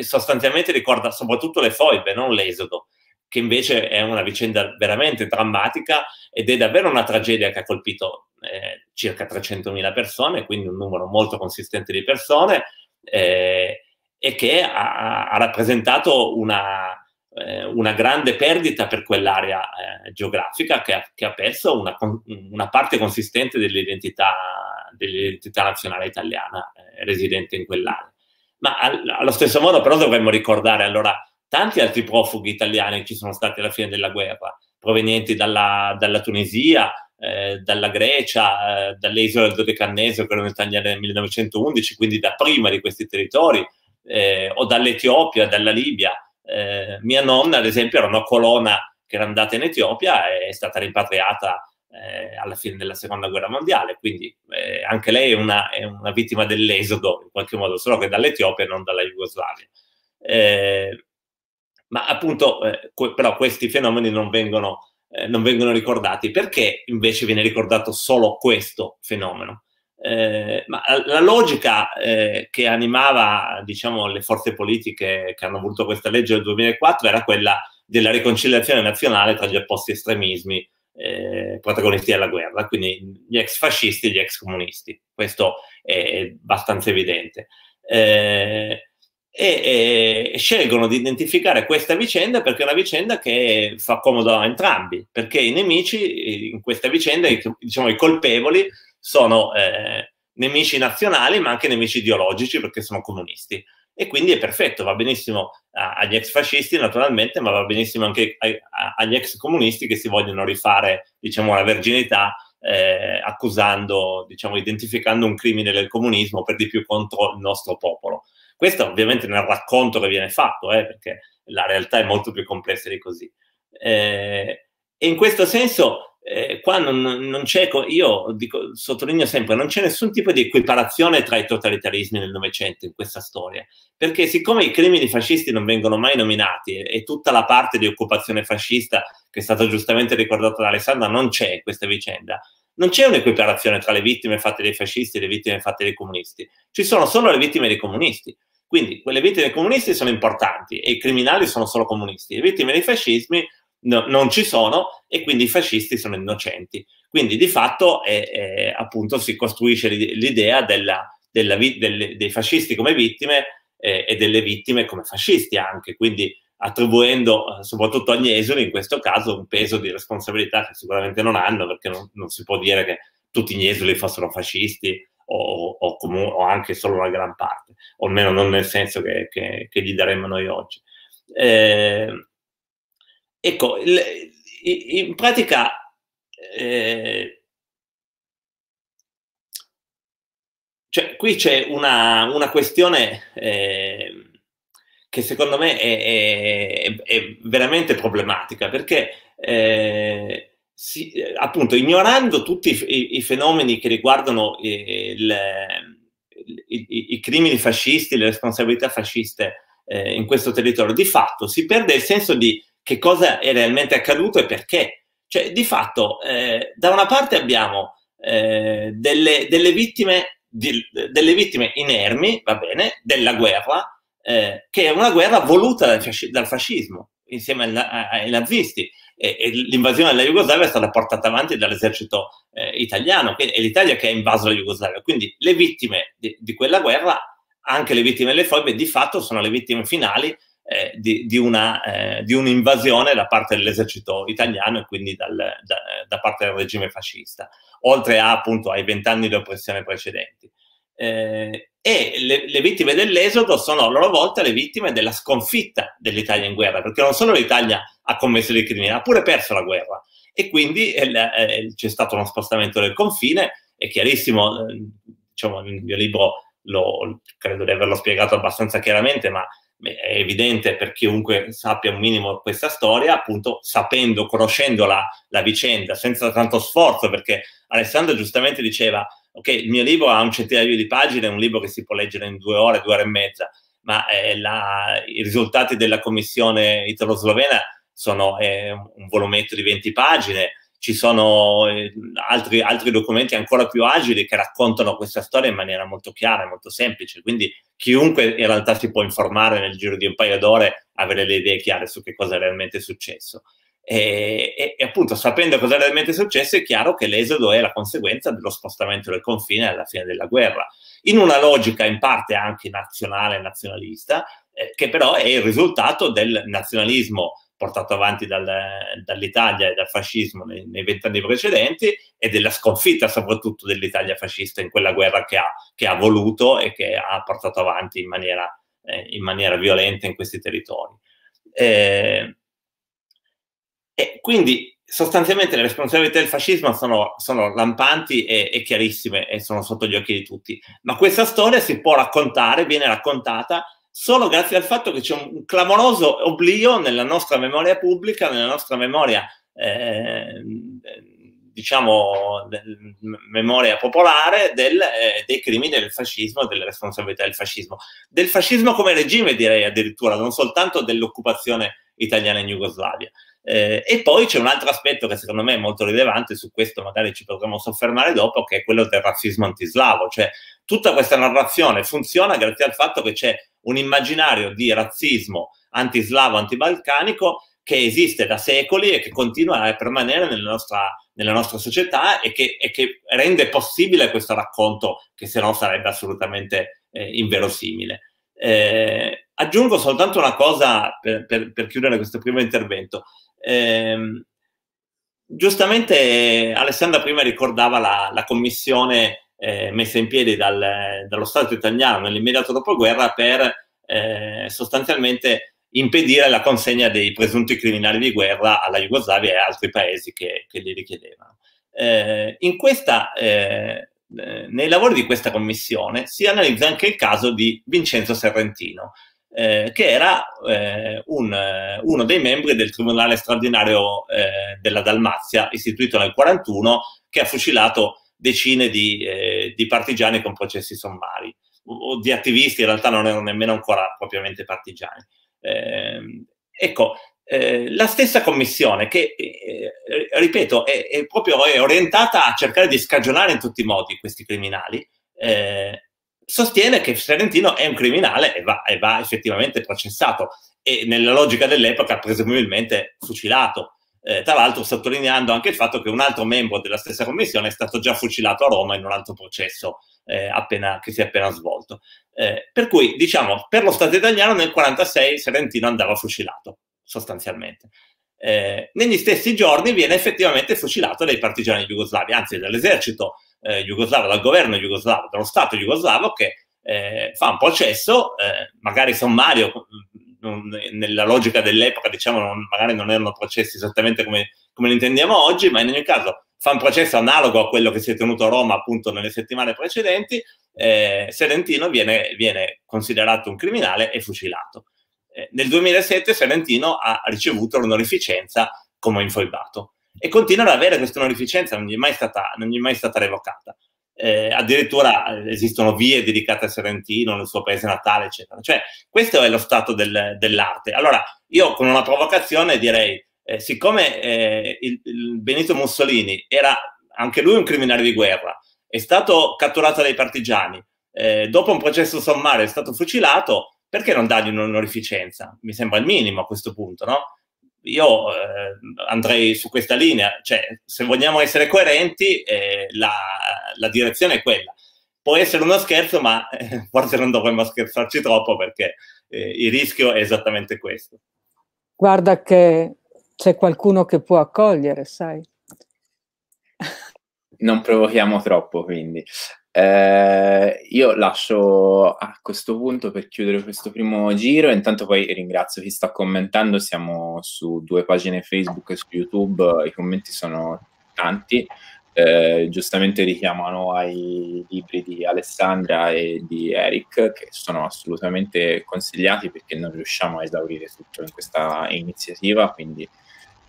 sostanzialmente ricorda soprattutto le foibe, non l'esodo che invece è una vicenda veramente drammatica ed è davvero una tragedia che ha colpito eh, circa 300.000 persone, quindi un numero molto consistente di persone, eh, e che ha, ha rappresentato una, eh, una, grande perdita per quell'area eh, geografica che ha, che ha perso una, una, parte consistente dell'identità, dell'identità nazionale italiana eh, residente in quell'area. Ma allo stesso modo però dovremmo ricordare allora tanti altri profughi italiani ci sono stati alla fine della guerra, provenienti dalla, dalla Tunisia, eh, dalla Grecia, eh, dalle isole del Dodecannese, che erano italiane nel 1911, quindi da prima di questi territori, eh, o dall'Etiopia, dalla Libia. Eh, mia nonna, ad esempio, era una colonna che era andata in Etiopia e è stata rimpatriata eh, alla fine della seconda guerra mondiale, quindi eh, anche lei è una, è una, vittima dell'esodo in qualche modo, solo che dall'Etiopia e non dalla Jugoslavia. Eh, ma appunto, eh, que- però questi fenomeni non vengono, eh, non vengono, ricordati. Perché invece viene ricordato solo questo fenomeno? Eh, ma la logica eh, che animava diciamo, le forze politiche che hanno voluto questa legge del 2004 era quella della riconciliazione nazionale tra gli opposti estremismi eh, protagonisti della guerra, quindi gli ex fascisti e gli ex comunisti. Questo è abbastanza evidente. Eh, e, e, scelgono di identificare questa vicenda perché è una vicenda che fa comodo a entrambi, perché i nemici eh, in questa vicenda, diciamo i colpevoli, sono eh, nemici nazionali ma anche nemici ideologici perché sono comunisti. E quindi è perfetto, va benissimo agli ex fascisti naturalmente, ma va benissimo anche agli ex comunisti che si vogliono rifare, diciamo, la verginità eh, accusando, diciamo, identificando un crimine del comunismo per di più contro il nostro popolo. Questo ovviamente nel racconto che viene fatto, eh, perché la realtà è molto più complessa di così. Eh, e in questo senso, eh, qua non, non c'è, io dico, sottolineo sempre, non c'è nessun tipo di equiparazione tra i totalitarismi del Novecento in questa storia, perché siccome i crimini fascisti non vengono mai nominati e tutta la parte di occupazione fascista che è stata giustamente ricordata da Alessandra non c'è in questa vicenda, non c'è un'equiparazione tra le vittime fatte dai fascisti e le vittime fatte dai comunisti, ci sono solo le vittime dei comunisti. Quindi quelle vittime comunisti sono importanti e i criminali sono solo comunisti. Le vittime dei fascismi no, non ci sono e quindi i fascisti sono innocenti. Quindi di fatto è, è, appunto si costruisce l'idea della, della, del, dei fascisti come vittime eh, e delle vittime come fascisti anche, quindi attribuendo eh, soprattutto agli esuli in questo caso un peso di responsabilità che sicuramente non hanno perché non, non si può dire che tutti gli esuli fossero fascisti o, o, comunque, o anche solo la gran parte, o almeno non nel senso che, che, che gli daremmo noi oggi. Eh, ecco, il, in pratica, eh, cioè, qui c'è una, una questione eh, che secondo me è, è, è, veramente problematica, perché eh, si, eh, appunto, ignorando tutti i, i fenomeni che riguardano eh, il, il, i, i, crimini fascisti, le responsabilità fasciste eh, in questo territorio, di fatto si perde il senso di che cosa è realmente accaduto e perché. Cioè, di fatto, eh, da una parte abbiamo eh, delle, delle, vittime, di, delle, vittime, inermi, va bene, della guerra, eh, che è una guerra voluta dal, fascismo, insieme ai, ai nazisti e, e l'invasione della Jugoslavia è stata portata avanti dall'esercito eh, italiano, quindi è l'Italia che ha invaso la Jugoslavia. Quindi le vittime di, di quella guerra, anche le vittime delle foibe, di fatto sono le vittime finali eh, di, di, una, eh, di, un'invasione da parte dell'esercito italiano e quindi dal, da, da, parte del regime fascista, oltre a, appunto ai vent'anni di oppressione precedenti eh, e le, le, vittime dell'esodo sono a loro volta le vittime della sconfitta dell'Italia in guerra, perché non solo l'Italia ha commesso dei crimini, ha pure perso la guerra e quindi eh, eh, c'è stato uno spostamento del confine, è chiarissimo, eh, diciamo nel mio libro lo, credo di averlo spiegato abbastanza chiaramente, ma è evidente per chiunque sappia un minimo questa storia, appunto sapendo, conoscendo la, la vicenda, senza tanto sforzo, perché Alessandro giustamente diceva ok, il mio libro ha un centinaio di pagine, è un libro che si può leggere in due ore, due ore e mezza, ma eh, la, i risultati della commissione italo-slovena sono eh, un volumetto di 20 pagine, ci sono eh, altri, altri, documenti ancora più agili che raccontano questa storia in maniera molto chiara, e molto semplice, quindi chiunque in realtà si può informare nel giro di un paio d'ore, avere le idee chiare su che cosa è realmente successo. E, e, e, appunto sapendo cosa è realmente successo è chiaro che l'esodo è la conseguenza dello spostamento del confine alla fine della guerra, in una logica in parte anche nazionale e nazionalista, eh, che però è il risultato del nazionalismo portato avanti dal, dall'Italia e dal fascismo nei, vent'anni precedenti e della sconfitta soprattutto dell'Italia fascista in quella guerra che ha, che ha voluto e che ha portato avanti in maniera, eh, in maniera, violenta in questi territori. Eh, e quindi sostanzialmente le responsabilità del fascismo sono, sono lampanti e, e, chiarissime e sono sotto gli occhi di tutti. Ma questa storia si può raccontare, viene raccontata, solo grazie al fatto che c'è un clamoroso oblio nella nostra memoria pubblica, nella nostra memoria, eh, diciamo, memoria popolare del, eh, dei crimini del fascismo, e delle responsabilità del fascismo. Del fascismo come regime, direi addirittura, non soltanto dell'occupazione italiana in Jugoslavia. Eh, e poi c'è un altro aspetto che secondo me è molto rilevante, su questo magari ci potremo soffermare dopo, che è quello del razzismo antislavo, cioè tutta questa narrazione funziona grazie al fatto che c'è un immaginario di razzismo antislavo, antibalcanico che esiste da secoli e che continua a permanere nella nostra, nella nostra società e che, e che, rende possibile questo racconto che se no sarebbe assolutamente eh, inverosimile. Eh, aggiungo soltanto una cosa per, per, per chiudere questo primo intervento. Eh, giustamente Alessandra prima ricordava la, la commissione eh, messa in piedi dal, dallo Stato italiano nell'immediato dopoguerra per eh, sostanzialmente impedire la consegna dei presunti criminali di guerra alla Jugoslavia e altri paesi che, che li richiedevano. Eh, questa, eh, nei lavori di questa commissione si analizza anche il caso di Vincenzo Serrentino, eh, che era eh, un, eh, uno dei membri del Tribunale straordinario eh, della Dalmazia, istituito nel 1941, che ha fucilato decine di, eh, di, partigiani con processi sommari, o, di attivisti, in realtà non erano nemmeno ancora propriamente partigiani. Ehm, ecco, eh, la stessa commissione che, ripeto, è, è, proprio orientata a cercare di scagionare in tutti i modi questi criminali, eh, sostiene che Fiorentino è un criminale e va, e va effettivamente processato e nella logica dell'epoca presumibilmente fucilato. Eh, tra l'altro sottolineando anche il fatto che un altro membro della stessa commissione è stato già fucilato a Roma in un altro processo eh, appena, che si è appena svolto. Eh, per cui, diciamo, per lo Stato italiano nel 1946 Fiorentino andava fucilato, sostanzialmente. Eh, negli stessi giorni viene effettivamente fucilato dai partigiani jugoslavi, anzi dall'esercito eh, jugoslavo, dal governo jugoslavo, dallo Stato jugoslavo che eh, fa un processo, eh, magari sommario, non, nella logica dell'epoca, diciamo, non, magari non erano processi esattamente come, come li intendiamo oggi, ma in ogni caso fa un processo analogo a quello che si è tenuto a Roma appunto nelle settimane precedenti, eh, Serentino viene, viene, considerato un criminale e fucilato. Eh, nel 2007 Serentino ha ricevuto l'onorificenza come infoibato e continua ad avere questa onorificenza, non gli è mai stata, è mai stata revocata. Eh, addirittura eh, esistono vie dedicate a Sorrentino nel suo paese natale, eccetera. Cioè, questo è lo stato del, dell'arte. Allora, io con una provocazione direi, eh, siccome eh, il, il Benito Mussolini era anche lui un criminale di guerra, è stato catturato dai partigiani, eh, dopo un processo sommario è stato fucilato, perché non dargli un'onorificenza? Mi sembra il minimo a questo punto, no? io eh, andrei su questa linea, cioè se vogliamo essere coerenti eh, la, la, direzione è quella. Può essere uno scherzo, ma eh, forse non dovremmo scherzarci troppo perché eh, il rischio è esattamente questo. Guarda che c'è qualcuno che può accogliere, sai. Non provochiamo troppo, quindi. Eh, io lascio a questo punto per chiudere questo primo giro, intanto poi ringrazio chi sta commentando, siamo su due pagine Facebook e su YouTube, i commenti sono tanti, eh, giustamente richiamano ai libri di Alessandra e di Eric che sono assolutamente consigliati perché non riusciamo a esaurire tutto in questa iniziativa, quindi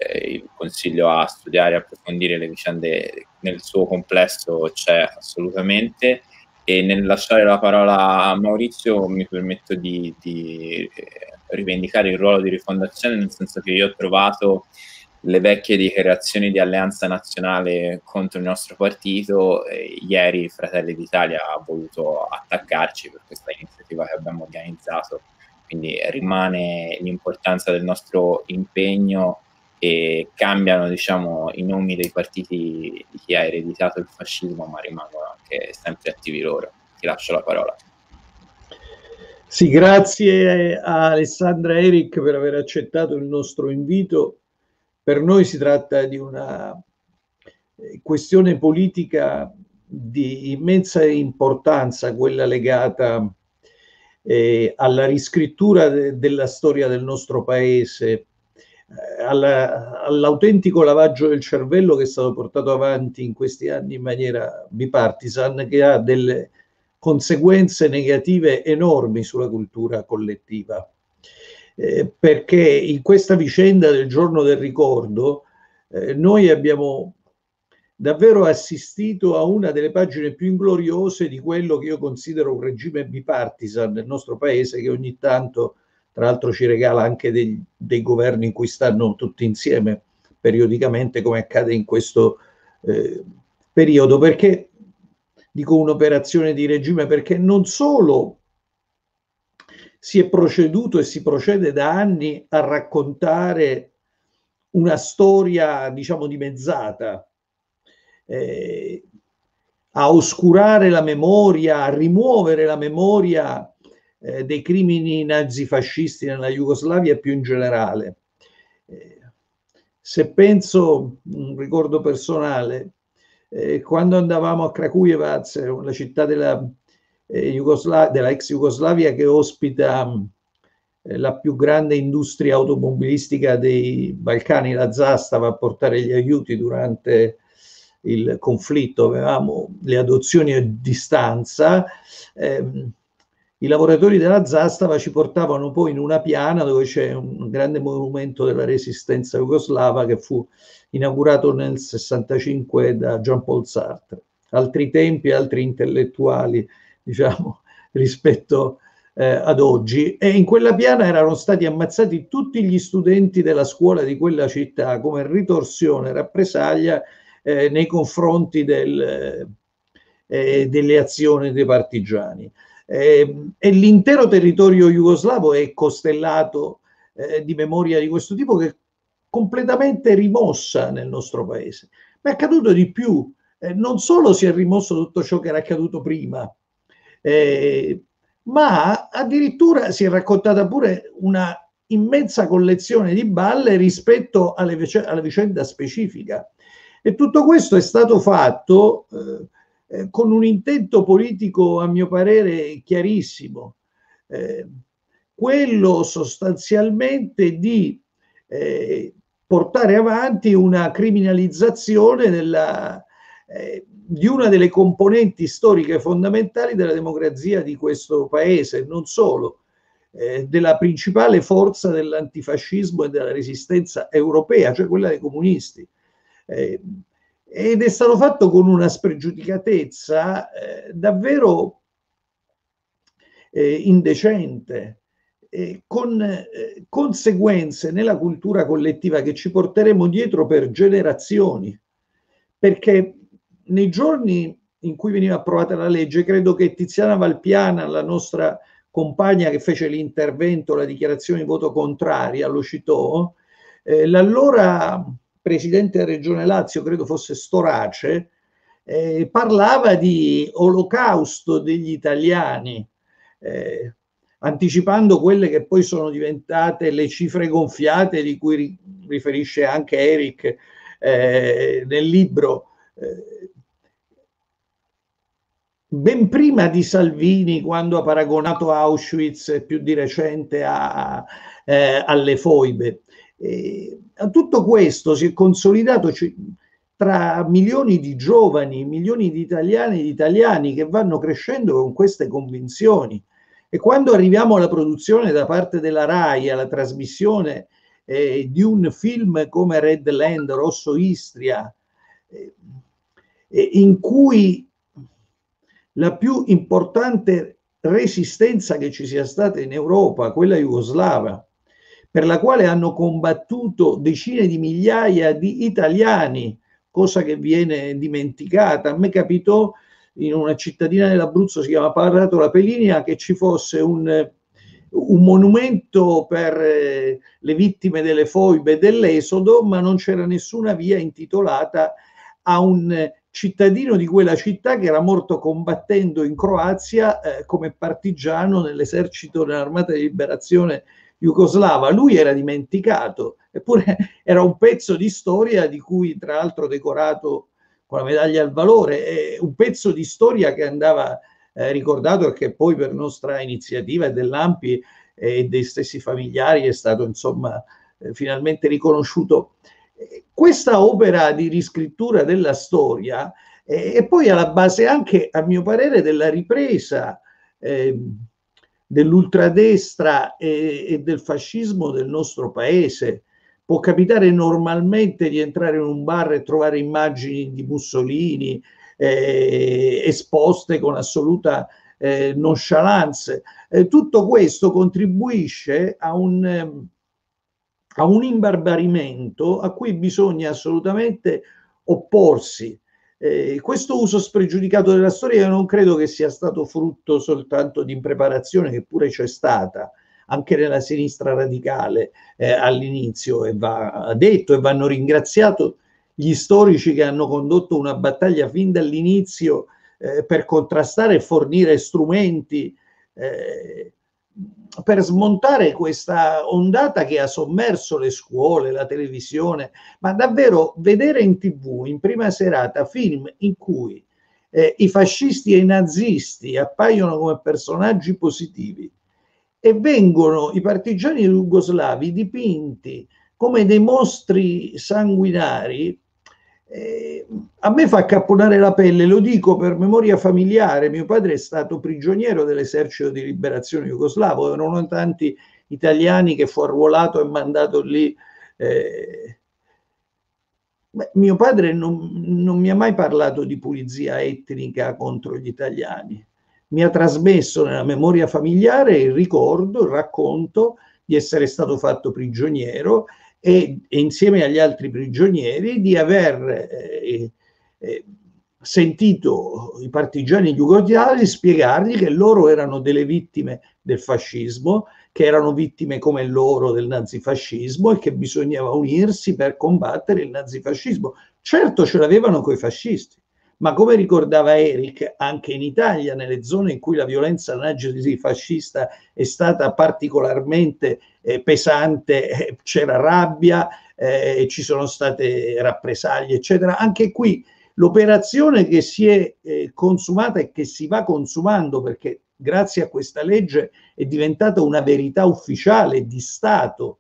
eh, consiglio a studiare e approfondire le vicende nel suo complesso c'è assolutamente e nel lasciare la parola a Maurizio mi permetto di, di eh, rivendicare il ruolo di rifondazione nel senso che io ho trovato le vecchie dichiarazioni di alleanza nazionale contro il nostro partito. E ieri Fratelli d'Italia ha voluto attaccarci per questa iniziativa che abbiamo organizzato, quindi rimane l'importanza del nostro impegno e cambiano diciamo, i nomi dei partiti di chi ha ereditato il fascismo, ma rimangono anche sempre attivi loro. Ti lascio la parola. Sì, grazie a Alessandra Eric per aver accettato il nostro invito. Per noi si tratta di una eh, questione politica di immensa importanza, quella legata eh, alla riscrittura de- della storia del nostro paese eh, alla, all'autentico lavaggio del cervello che è stato portato avanti in questi anni in maniera bipartisan, che ha delle conseguenze negative enormi sulla cultura collettiva. Eh, perché in questa vicenda del giorno del ricordo eh, noi abbiamo davvero assistito a una delle pagine più ingloriose di quello che io considero un regime bipartisan nel nostro paese che ogni tanto tra l'altro ci regala anche dei, dei governi in cui stanno tutti insieme periodicamente come accade in questo eh, periodo, perché dico un'operazione di regime, perché non solo si è proceduto e si procede da anni a raccontare una storia, diciamo, dimezzata, eh, a oscurare la memoria, a rimuovere la memoria eh, dei crimini nazifascisti nella Jugoslavia più in generale. Eh, se penso, un ricordo personale, eh, quando andavamo a Krakujevac, la eh, città della, eh, Jugosla- della ex Jugoslavia che ospita eh, la più grande industria automobilistica dei Balcani, la Zastava, a portare gli aiuti durante il conflitto, avevamo le adozioni a distanza, ehm, i lavoratori della Zastava ci portavano poi in una piana dove c'è un grande monumento della resistenza jugoslava che fu inaugurato nel 65 da Jean Paul Sartre. Altri tempi, altri intellettuali, diciamo, rispetto eh, ad oggi. E in quella piana erano stati ammazzati tutti gli studenti della scuola di quella città come ritorsione, rappresaglia eh, nei confronti del, eh, eh delle azioni dei partigiani. Eh, e l'intero territorio jugoslavo è costellato eh, di memoria di questo tipo che è completamente rimossa nel nostro paese. Ma è accaduto di più, eh, non solo si è rimosso tutto ciò che era accaduto prima, eh, ma addirittura si è raccontata pure una immensa collezione di balle rispetto alle, alla vicenda specifica. E tutto questo è stato fatto eh, eh, con un intento politico, a mio parere, chiarissimo, eh, quello sostanzialmente di eh, portare avanti una criminalizzazione della, eh, di una delle componenti storiche fondamentali della democrazia di questo paese, non solo, eh, della principale forza dell'antifascismo e della resistenza europea, cioè quella dei comunisti. Eh, ed è stato fatto con una spregiudicatezza eh, davvero eh, indecente, eh, con eh, conseguenze nella cultura collettiva che ci porteremo dietro per generazioni, perché nei giorni in cui veniva approvata la legge, credo che Tiziana Valpiana, la nostra compagna che fece l'intervento, la dichiarazione di voto contraria, lo citò, eh, l'allora presidente della regione Lazio, credo fosse Storace, eh, parlava di olocausto degli italiani, eh, anticipando quelle che poi sono diventate le cifre gonfiate di cui ri- riferisce anche Eric eh, nel libro. Eh, ben prima di Salvini, quando ha paragonato Auschwitz più di recente a, eh, alle foibe, eh, tutto questo si è consolidato cioè, tra milioni di giovani, milioni di italiani e di italiani che vanno crescendo con queste convinzioni. E quando arriviamo alla produzione da parte della RAI, alla trasmissione eh, di un film come Red Land, Rosso Istria, eh, eh in cui la più importante resistenza che ci sia stata in Europa, quella jugoslava, per la quale hanno combattuto decine di migliaia di italiani, cosa che viene dimenticata. A me capitò in una cittadina dell'Abruzzo, si chiama Parato La Pelinia, che ci fosse un, un monumento per eh, le vittime delle foibe dell'esodo, ma non c'era nessuna via intitolata a un cittadino di quella città che era morto combattendo in Croazia eh, come partigiano nell'esercito dell'armata di liberazione jugoslava, lui era dimenticato, eppure era un pezzo di storia di cui tra l'altro decorato con la medaglia al valore, un pezzo di storia che andava eh, ricordato e che poi per nostra iniziativa dell'AMPI e dei stessi familiari è stato insomma eh, finalmente riconosciuto. Questa opera di riscrittura della storia eh, è poi alla base anche, a mio parere, della ripresa. Eh, dell'ultradestra e, e del fascismo del nostro paese. Può capitare normalmente di entrare in un bar e trovare immagini di Mussolini eh, esposte con assoluta eh, nonchalance. Eh, tutto questo contribuisce a un, ehm, a un imbarbarimento a cui bisogna assolutamente opporsi. Eh, questo uso spregiudicato della storia io non credo che sia stato frutto soltanto di impreparazione, che pure c'è stata anche nella sinistra radicale eh, all'inizio e va detto e vanno ringraziato gli storici che hanno condotto una battaglia fin dall'inizio eh, per contrastare e fornire strumenti eh, per smontare questa ondata che ha sommerso le scuole, la televisione, ma davvero vedere in tv, in prima serata, film in cui eh, i fascisti e i nazisti appaiono come personaggi positivi e vengono i partigiani jugoslavi dipinti come dei mostri sanguinari, eh, a me fa accapponare la pelle, lo dico per memoria familiare, mio padre è stato prigioniero dell'esercito di liberazione jugoslavo, erano tanti italiani che fu arruolato e mandato lì. Eh, Beh, mio padre non, non, mi ha mai parlato di pulizia etnica contro gli italiani, mi ha trasmesso nella memoria familiare il ricordo, il racconto di essere stato fatto prigioniero e, e insieme agli altri prigionieri di aver eh, eh, eh sentito i partigiani jugoslavini spiegargli che loro erano delle vittime del fascismo, che erano vittime come loro del nazifascismo e che bisognava unirsi per combattere il nazifascismo. Certo ce l'avevano coi fascisti, ma come ricordava Eric, anche in Italia, nelle zone in cui la violenza nazifascista è stata particolarmente eh, pesante, eh, c'era rabbia, eh, ci sono state rappresaglie, eccetera. Anche qui l'operazione che si è eh, consumata e che si va consumando perché grazie a questa legge è diventata una verità ufficiale di Stato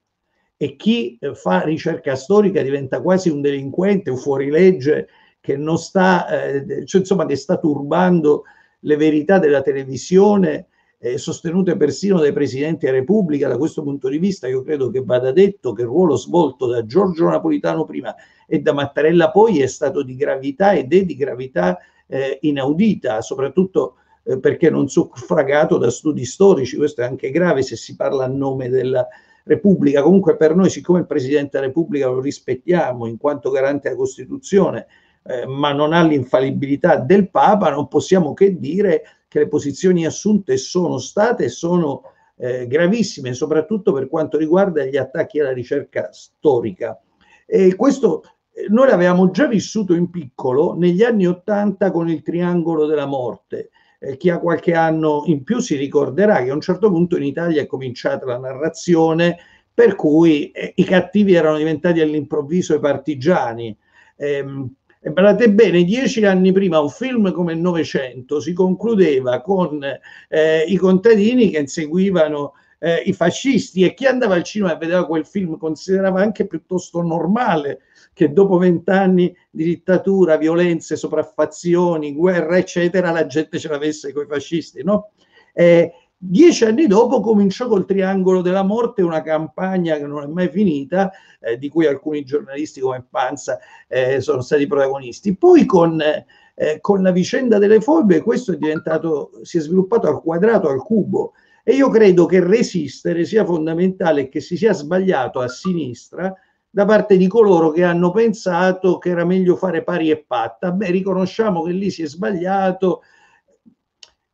e chi eh, fa ricerca storica diventa quasi un delinquente, un fuorilegge che non sta, eh, cioè, insomma, che sta turbando le verità della televisione eh, sostenute persino dai presidenti della Repubblica. Da questo punto di vista, io credo che vada detto che il ruolo svolto da Giorgio Napolitano prima e da Mattarella poi è stato di gravità ed è di gravità eh, inaudita, soprattutto eh, perché non suffragato da studi storici. Questo è anche grave se si parla a nome della. Repubblica. Comunque per noi, siccome il Presidente della Repubblica lo rispettiamo in quanto garante della Costituzione, eh, ma non ha l'infallibilità del Papa, non possiamo che dire che le posizioni assunte sono state e sono eh, gravissime, soprattutto per quanto riguarda gli attacchi alla ricerca storica. E questo eh, noi l'avevamo già vissuto in piccolo negli anni Ottanta con il triangolo della morte. Eh, chi ha qualche anno in più si ricorderà che a un certo punto in Italia è cominciata la narrazione per cui eh, i cattivi erano diventati all'improvviso i partigiani. Ehm, e badate bene, dieci anni prima un film come il Novecento si concludeva con eh, i contadini che inseguivano eh, i fascisti e chi andava al cinema e vedeva quel film considerava anche piuttosto normale che dopo vent'anni di dittatura, violenze, sopraffazioni, guerra, eccetera, la gente ce l'avesse con i fascisti, no? Eh, Dieci anni dopo cominciò col Triangolo della Morte una campagna che non è mai finita, eh, di cui alcuni giornalisti come Panza eh, sono stati protagonisti. Poi con, eh, con la vicenda delle fobie questo è diventato, si è sviluppato al quadrato, al cubo. E io credo che resistere sia fondamentale che si sia sbagliato a sinistra da parte di coloro che hanno pensato che era meglio fare pari e patta. Beh, riconosciamo che lì si è sbagliato,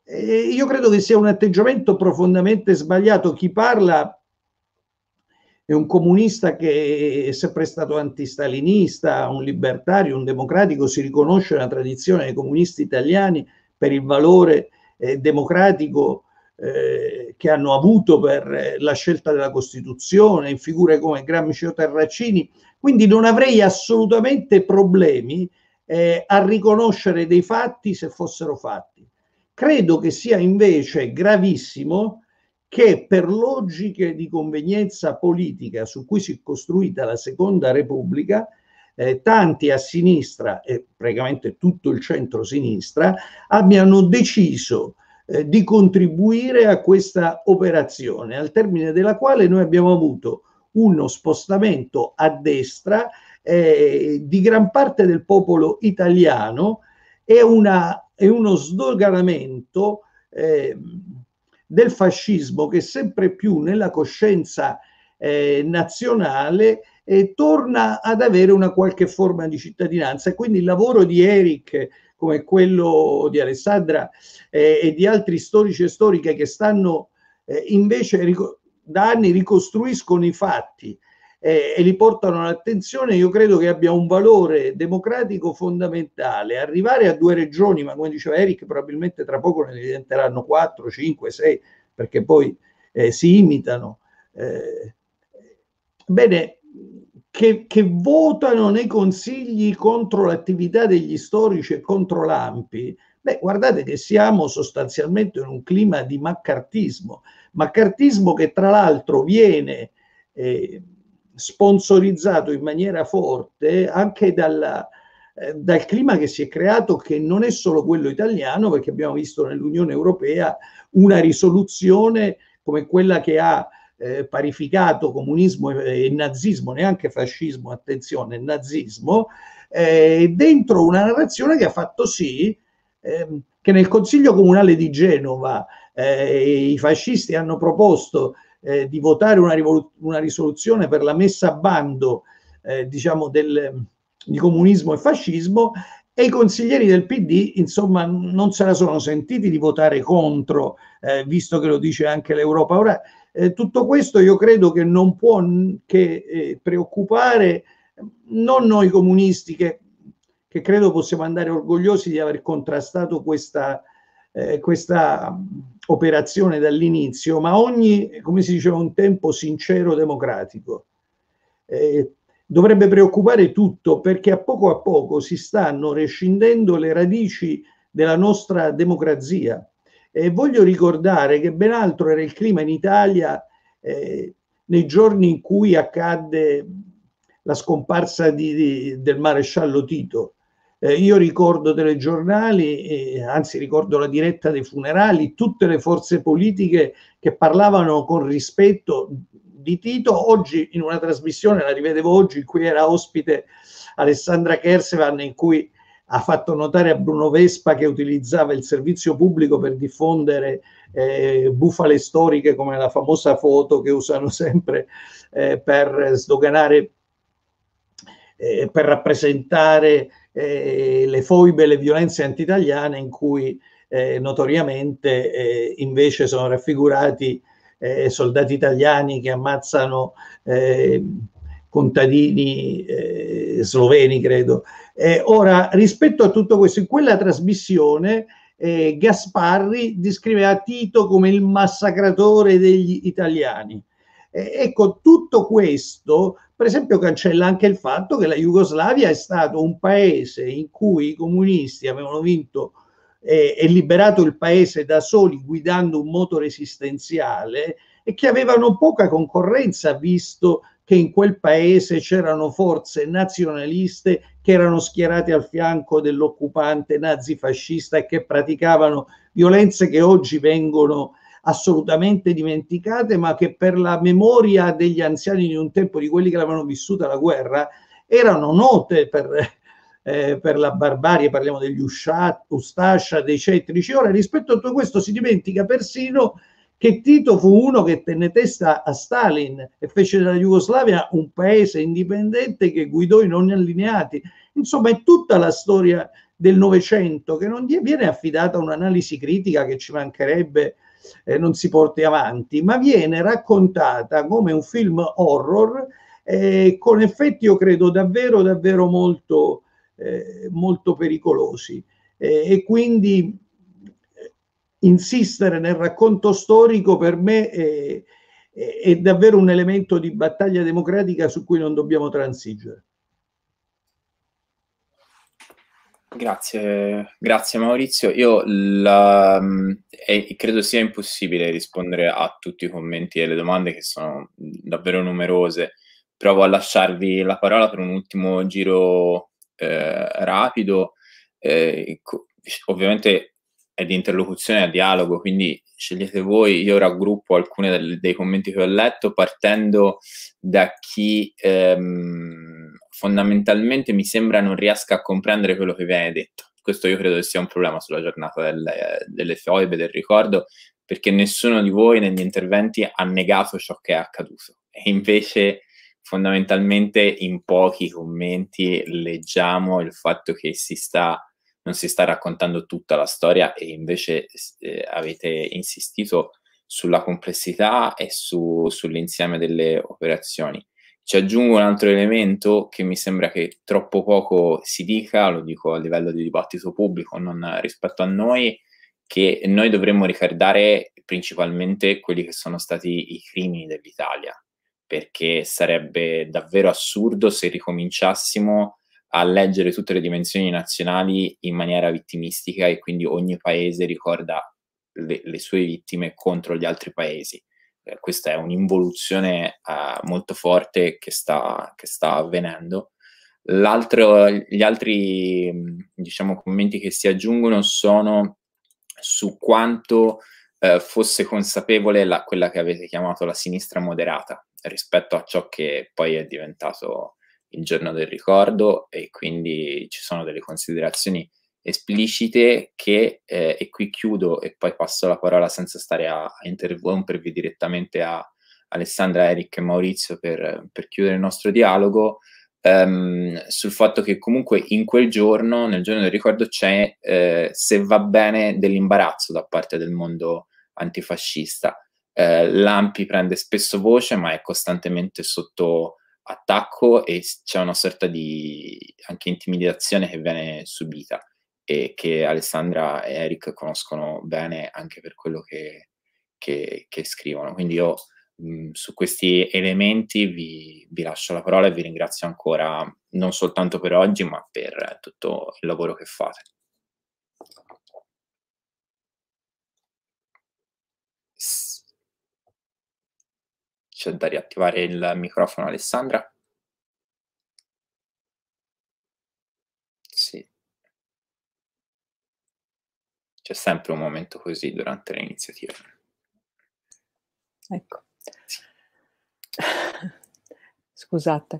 eh, io credo che sia un atteggiamento profondamente sbagliato. Chi parla è un comunista che è sempre stato antistalinista, un libertario, un democratico, si riconosce la tradizione dei comunisti italiani per il valore eh, democratico eh, che hanno avuto per eh, la scelta della Costituzione, in figure come Gramsci o Terracini. Quindi non avrei assolutamente problemi eh, a riconoscere dei fatti se fossero fatti. Credo che sia invece gravissimo che per logiche di convenienza politica su cui si è costruita la seconda repubblica, eh, tanti a sinistra e praticamente tutto il centro-sinistra abbiano deciso eh, di contribuire a questa operazione, al termine della quale noi abbiamo avuto uno spostamento a destra eh, di gran parte del popolo italiano e una è uno sdoganamento eh, del fascismo che sempre più nella coscienza eh, nazionale eh, torna ad avere una qualche forma di cittadinanza. E quindi il lavoro di Eric, come quello di Alessandra eh, e di altri storici e storiche che stanno eh, invece da anni ricostruiscono i fatti eh, e li portano all'attenzione, io credo che abbia un valore democratico fondamentale. Arrivare a due regioni, ma come diceva Eric, probabilmente tra poco ne diventeranno quattro, cinque, sei, perché poi eh, si imitano. Eh, bene, che, che, votano nei consigli contro l'attività degli storici e contro l'AMPI, beh, guardate che siamo sostanzialmente in un clima di maccartismo, maccartismo che tra l'altro viene eh, sponsorizzato in maniera forte anche dalla, eh, dal clima che si è creato, che non è solo quello italiano, perché abbiamo visto nell'Unione Europea una risoluzione come quella che ha eh, parificato comunismo e, e, nazismo, neanche fascismo, attenzione, nazismo, eh, dentro una narrazione che ha fatto sì ehm, che nel Consiglio Comunale di Genova eh, i fascisti hanno proposto eh, di votare una, una, risoluzione per la messa a bando eh, diciamo del, di comunismo e fascismo e i consiglieri del PD insomma non se la sono sentiti di votare contro, eh, visto che lo dice anche l'Europa. Ora, eh, tutto questo io credo che non può che eh, preoccupare eh, non noi comunisti che, che, credo possiamo andare orgogliosi di aver contrastato questa, questa operazione dall'inizio, ma ogni, come si diceva un tempo, sincero democratico. Eh, dovrebbe preoccupare tutto perché a poco a poco si stanno rescindendo le radici della nostra democrazia. E voglio ricordare che ben altro era il clima in Italia eh, nei giorni in cui accadde la scomparsa di, di, del maresciallo Tito. Eh, io ricordo telegiornali, eh, anzi ricordo la diretta dei funerali, tutte le forze politiche che parlavano con rispetto di Tito. Oggi in una trasmissione, la rivedevo oggi, in cui era ospite Alessandra Kersevan, in cui ha fatto notare a Bruno Vespa che utilizzava il servizio pubblico per diffondere eh, bufale storiche come la famosa foto che usano sempre eh, per sdoganare, eh, per rappresentare eh, le foibe e le violenze anti-italiane in cui eh, notoriamente eh, invece sono raffigurati eh, soldati italiani che ammazzano eh, contadini eh, sloveni, credo. ora, rispetto a tutto questo, in quella trasmissione Gasparri descriveva Tito come il massacratore degli italiani. ecco, tutto questo per esempio cancella anche il fatto che la Jugoslavia è stato un paese in cui i comunisti avevano vinto eh, e liberato il paese da soli guidando un moto resistenziale e che avevano poca concorrenza visto che in quel paese c'erano forze nazionaliste che erano schierate al fianco dell'occupante nazifascista e che praticavano violenze che oggi vengono assolutamente dimenticate, ma che per la memoria degli anziani di un tempo, di quelli che l'avevano vissuta la guerra, erano note per, eh, per la barbarie, parliamo degli Ustascia, dei Cetrici. Ora, rispetto a tutto questo, si dimentica persino che Tito fu uno che tenne testa a Stalin e fece della Jugoslavia un paese indipendente che guidò i non allineati. Insomma, è tutta la storia del Novecento che non viene affidata a un'analisi critica che ci mancherebbe eh, non si porti avanti, ma viene raccontata come un film horror eh, con effetti, io credo, davvero, davvero molto, eh, molto pericolosi. Eh, e quindi eh, insistere nel racconto storico per me eh, è, è davvero un elemento di battaglia democratica su cui non dobbiamo transigere. Grazie, grazie Maurizio. Io la, eh, credo sia impossibile rispondere a tutti i commenti e le domande che sono davvero numerose. Provo a lasciarvi la parola per un ultimo giro eh, rapido. Eh, ovviamente è di interlocuzione a dialogo, quindi scegliete voi. Io raggruppo alcuni dei commenti che ho letto partendo da chi... Ehm, fondamentalmente mi sembra non riesca a comprendere quello che viene detto. Questo io credo sia un problema sulla giornata del, delle foibe, del ricordo, perché nessuno di voi negli interventi ha negato ciò che è accaduto. E invece fondamentalmente in pochi commenti leggiamo il fatto che si sta, non si sta raccontando tutta la storia e invece eh, avete insistito sulla complessità e su, sull'insieme delle operazioni. Ci aggiungo un altro elemento che mi sembra che troppo poco si dica, lo dico a livello di dibattito pubblico, non rispetto a noi, che noi dovremmo ricordare principalmente quelli che sono stati i crimini dell'Italia, perché sarebbe davvero assurdo se ricominciassimo a leggere tutte le dimensioni nazionali in maniera vittimistica e quindi ogni paese ricorda le, le sue vittime contro gli altri paesi. Eh, questa è un'involuzione eh, molto forte che sta, che sta avvenendo. L'altro, gli altri diciamo, commenti che si aggiungono sono su quanto eh, fosse consapevole la, quella che avete chiamato la sinistra moderata rispetto a ciò che poi è diventato il giorno del ricordo e quindi ci sono delle considerazioni esplicite che, eh, e qui chiudo e poi passo la parola senza stare a, a interrompervi direttamente a Alessandra, Eric e Maurizio per, per chiudere il nostro dialogo, ehm, sul fatto che comunque in quel giorno, nel giorno del ricordo, c'è, eh, se va bene, dell'imbarazzo da parte del mondo antifascista. Eh, L'AMPI prende spesso voce, ma è costantemente sotto attacco e c'è una sorta di anche intimidazione che viene subita e che Alessandra e Eric conoscono bene anche per quello che, che, che scrivono. Quindi io mh, mhmm, su questi elementi vi, vi, lascio la parola e vi ringrazio ancora non soltanto per oggi, ma per tutto il lavoro che fate. C'è da riattivare il microfono Alessandra. C'è sempre un momento così durante l'iniziativa. Ecco. Scusate.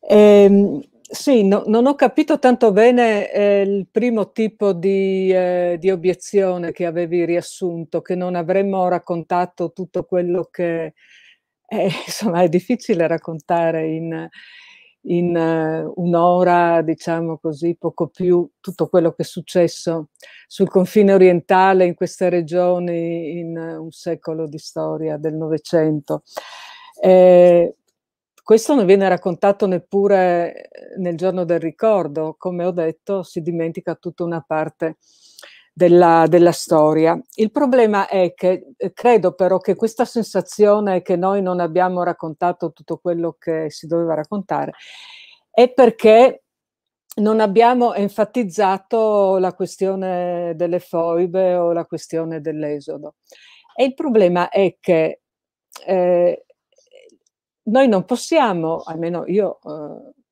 Ehm, sì, no, non ho capito tanto bene eh, il primo tipo di, eh, di, obiezione che avevi riassunto, che non avremmo raccontato tutto quello che eh, insomma, è difficile raccontare in, in uh, un'ora, diciamo così, poco più, tutto quello che è successo sul confine orientale in queste regioni in uh, un secolo di storia del Novecento. Eh, questo non viene raccontato neppure eh, nel giorno del ricordo, come ho detto, si dimentica tutta una parte della, della, storia. Il problema è che eh, credo però che questa sensazione che noi non abbiamo raccontato tutto quello che si doveva raccontare è perché non abbiamo enfatizzato la questione delle foibe o la questione dell'esodo. E il problema è che eh, noi non possiamo, almeno io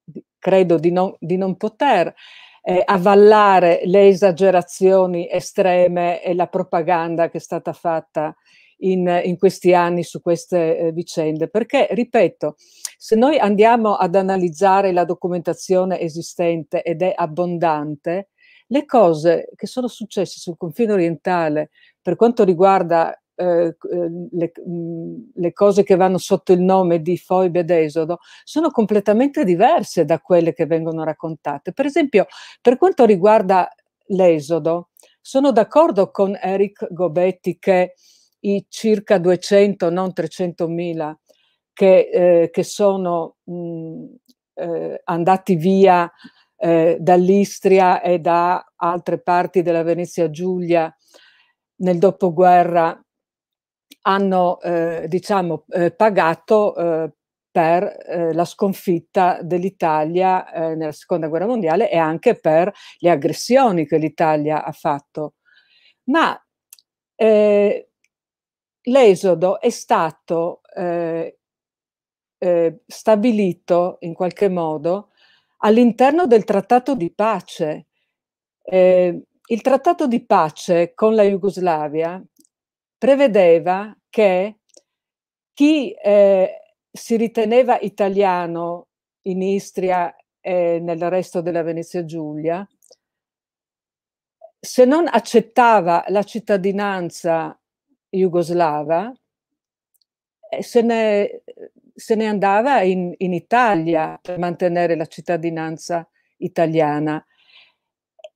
eh, credo di non, di non poter, eh, avallare le esagerazioni estreme e la propaganda che è stata fatta in, in questi anni su queste eh, vicende. Perché, ripeto, se noi andiamo ad analizzare la documentazione esistente ed è abbondante, le cose che sono successe sul confine orientale per quanto riguarda eh, eh, le, mm, le, cose che vanno sotto il nome di Foibe ed Esodo sono completamente diverse da quelle che vengono raccontate. Per esempio, per quanto riguarda l'Esodo, sono d'accordo con Eric Gobetti che i circa 200, non 300 mila, che, eh, che, sono mh, mm, eh, andati via eh, dall'Istria e da altre parti della Venezia Giulia nel dopoguerra hanno eh, diciamo, eh, pagato eh, per eh, la sconfitta dell'Italia eh, nella seconda guerra mondiale e anche per le aggressioni che l'Italia ha fatto. Ma eh, l'esodo è stato stabilito in qualche modo all'interno del trattato di pace. Il trattato di pace con la Jugoslavia prevedeva che chi eh, si riteneva italiano in Istria e nel resto della Venezia Giulia, se non accettava la cittadinanza jugoslava, eh, se ne, se ne andava in, in Italia per mantenere la cittadinanza italiana.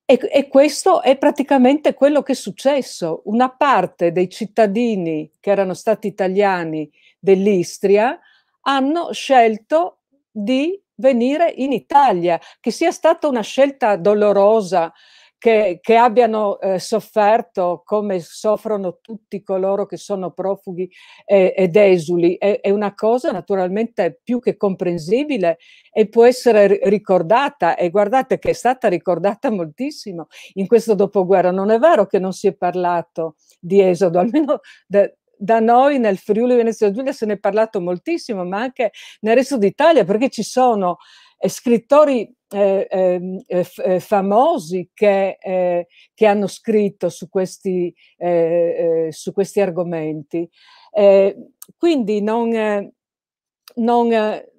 E, e, questo è praticamente quello che è successo. Una parte dei cittadini che erano stati italiani dell'Istria hanno scelto di venire in Italia, che sia stata una scelta dolorosa che, che abbiano eh, sofferto come soffrono tutti coloro che sono profughi eh, ed esuli. È, è, una cosa naturalmente più che comprensibile e può essere ricordata e guardate che è stata ricordata moltissimo in questo dopoguerra. Non è vero che non si è parlato di esodo, almeno da, da noi nel Friuli Venezia Giulia se ne è parlato moltissimo, ma anche nel resto d'Italia, perché ci sono eh, scrittori eh, ehm, eh, eh, famosi che, eh, che, hanno scritto su questi, eh, su questi argomenti. quindi non, non,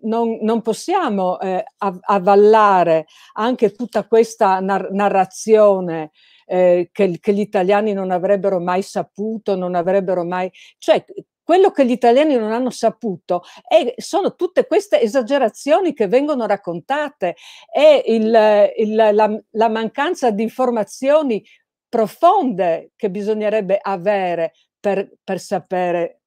non, non possiamo avallare anche tutta questa nar narrazione che, che, gli italiani non avrebbero mai saputo, non avrebbero mai... Cioè, quello che gli italiani non hanno saputo e sono tutte queste esagerazioni che vengono raccontate e il, il, la, la mancanza di informazioni profonde che bisognerebbe avere per, per sapere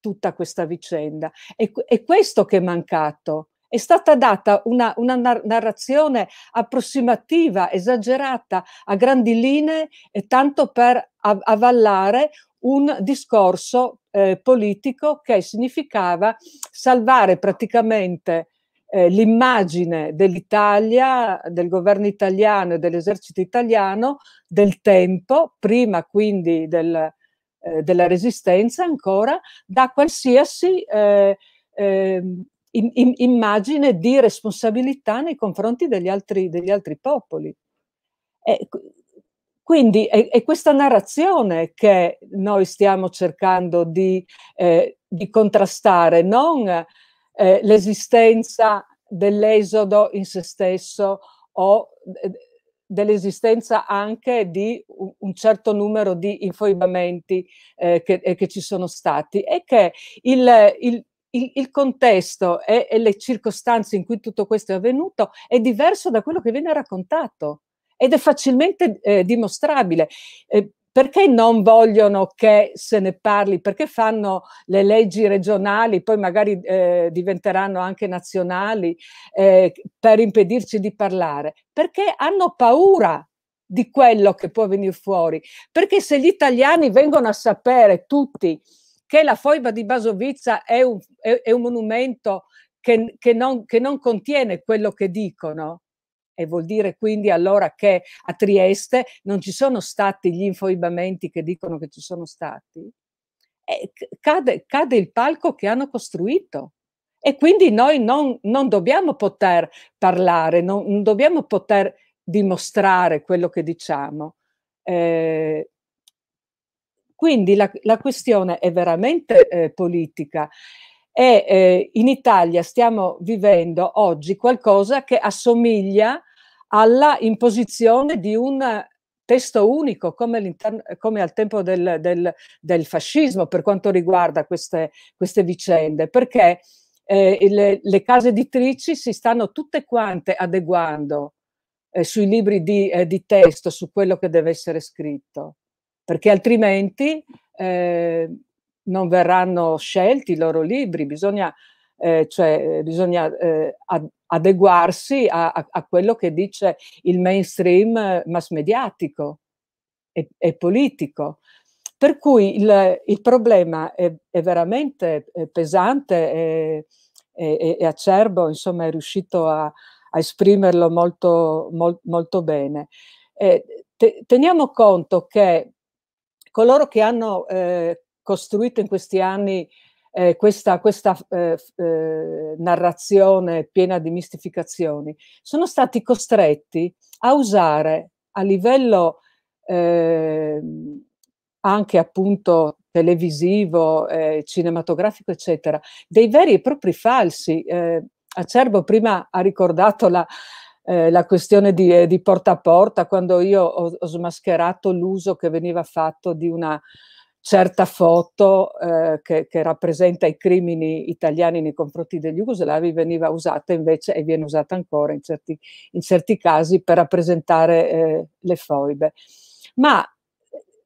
tutta questa vicenda. È, è questo che è mancato è stata data una, una, narrazione approssimativa, esagerata, a grandi linee, e tanto per avallare un discorso eh, politico che significava salvare praticamente eh, l'immagine dell'Italia, del governo italiano e dell'esercito italiano del tempo, prima quindi del, eh, della resistenza ancora, da qualsiasi in, eh, ehm, in, immagine di responsabilità nei confronti degli altri, degli altri popoli. E, quindi è, è questa narrazione che noi stiamo cercando di, eh, di contrastare, non eh, l'esistenza dell'esodo in se stesso o eh, dell'esistenza anche di un certo numero di infoibamenti eh, che, eh, che, ci sono stati e che il, il, il contesto e, e, le circostanze in cui tutto questo è avvenuto è diverso da quello che viene raccontato ed è facilmente eh, dimostrabile. Eh, perché non vogliono che se ne parli? Perché fanno le leggi regionali, poi magari eh, diventeranno anche nazionali, eh, per impedirci di parlare? Perché hanno paura di quello che può venire fuori. Perché se gli italiani vengono a sapere tutti che la foiba di Basovizza è un, è, è un monumento che, che, non, che non contiene quello che dicono, e vuol dire quindi allora che a Trieste non ci sono stati gli infoibamenti che dicono che ci sono stati? E cade, cade il palco che hanno costruito. E quindi noi non, non dobbiamo poter parlare, non, non, dobbiamo poter dimostrare quello che diciamo. Eh, quindi la, la, questione è veramente eh, politica e eh, in Italia stiamo vivendo oggi qualcosa che assomiglia alla imposizione di un testo unico come, come al tempo del, del, del, fascismo per quanto riguarda queste, queste vicende, perché eh, le, le, case editrici si stanno tutte quante adeguando eh, sui libri di, eh, di testo, su quello che deve essere scritto, perché altrimenti eh, non verranno scelti i loro libri, bisogna, eh, cioè, eh, bisogna eh, adeguarsi a, a, a, quello che dice il mainstream eh, mass mediatico e, e politico. Per cui il, il problema è, è, veramente eh, pesante e, e, e, acerbo, insomma è riuscito a, a esprimerlo molto, mol, molto bene. Eh, te, teniamo conto che coloro che hanno eh, costruito in questi anni eh, questa, questa eh, eh, narrazione piena di mistificazioni, sono stati costretti a usare a livello ehm, anche appunto televisivo, eh, cinematografico, eccetera, dei veri e propri falsi. Eh, Acerbo prima ha ricordato la, eh, la questione di, di, porta a porta, quando io ho, ho smascherato l'uso che veniva fatto di una certa foto eh, che, che, rappresenta i crimini italiani nei confronti degli jugoslavi veniva usata invece e viene usata ancora in certi, in certi casi per rappresentare eh, le foibe. Ma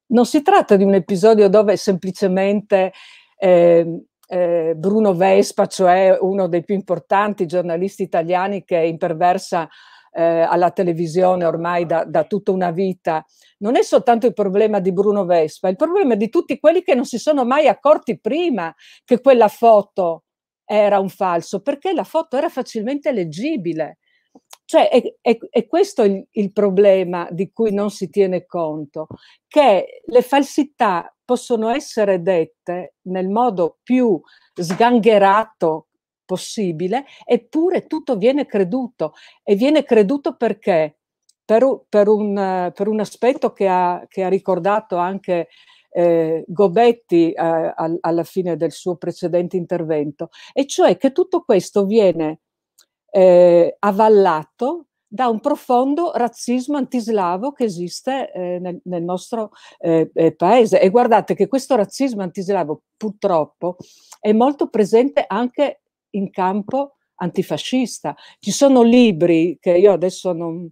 non si tratta di un episodio dove semplicemente ehm, eh, Bruno Vespa, cioè uno dei più importanti giornalisti italiani che imperversa eh, alla televisione ormai da, da, tutta una vita, non è soltanto il problema di Bruno Vespa, è il problema di tutti quelli che non si sono mai accorti prima che quella foto era un falso, perché la foto era facilmente leggibile. Cioè, è, è, è questo il, il problema di cui non si tiene conto, che le falsità possono essere dette nel modo più sgangherato possibile, eppure tutto viene creduto e viene creduto perché? Per, per, un, per un, aspetto che ha, che ha ricordato anche eh, Gobetti eh, al, alla fine del suo precedente intervento, e cioè che tutto questo viene eh, avallato da un profondo razzismo antislavo che esiste eh, nel, nel, nostro eh, eh paese. E guardate che questo razzismo antislavo purtroppo è molto presente anche in campo antifascista. Ci sono libri che io adesso non,